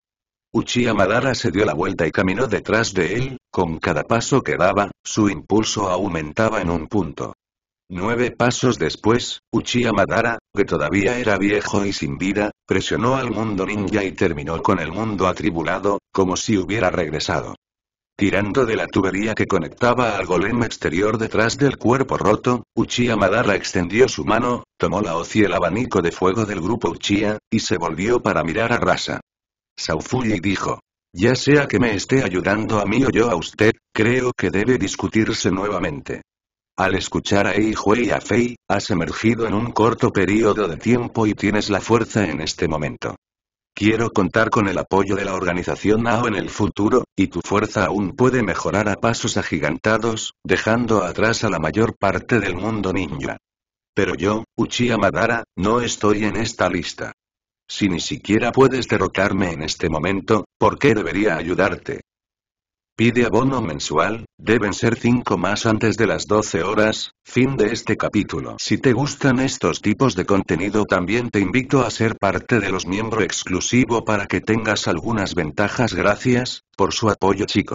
Uchiha Madara se dio la vuelta y caminó detrás de él, con cada paso que daba, su impulso aumentaba en un punto. Nueve pasos después, Uchiha Madara, que todavía era viejo y sin vida, presionó al mundo ninja y terminó con el mundo atribulado, como si hubiera regresado. Tirando de la tubería que conectaba al golem exterior detrás del cuerpo roto, Uchiha Madara extendió su mano, tomó la hoz y el abanico de fuego del grupo Uchiha, y se volvió para mirar a Rasa. Saufuji dijo. Ya sea que me esté ayudando a mí o yo a usted, creo que debe discutirse nuevamente. Al escuchar a Hui y a Fei, has emergido en un corto periodo de tiempo y tienes la fuerza en este momento. Quiero contar con el apoyo de la organización Nao en el futuro, y tu fuerza aún puede mejorar a pasos agigantados, dejando atrás a la mayor parte del mundo ninja. Pero yo, Uchiha Madara, no estoy en esta lista. Si ni siquiera puedes derrotarme en este momento, ¿por qué debería ayudarte? pide abono mensual, deben ser 5 más antes de las 12 horas, fin de este capítulo. Si te gustan estos tipos de contenido también te invito a ser parte de los miembros exclusivo para que tengas algunas ventajas gracias, por su apoyo chicos.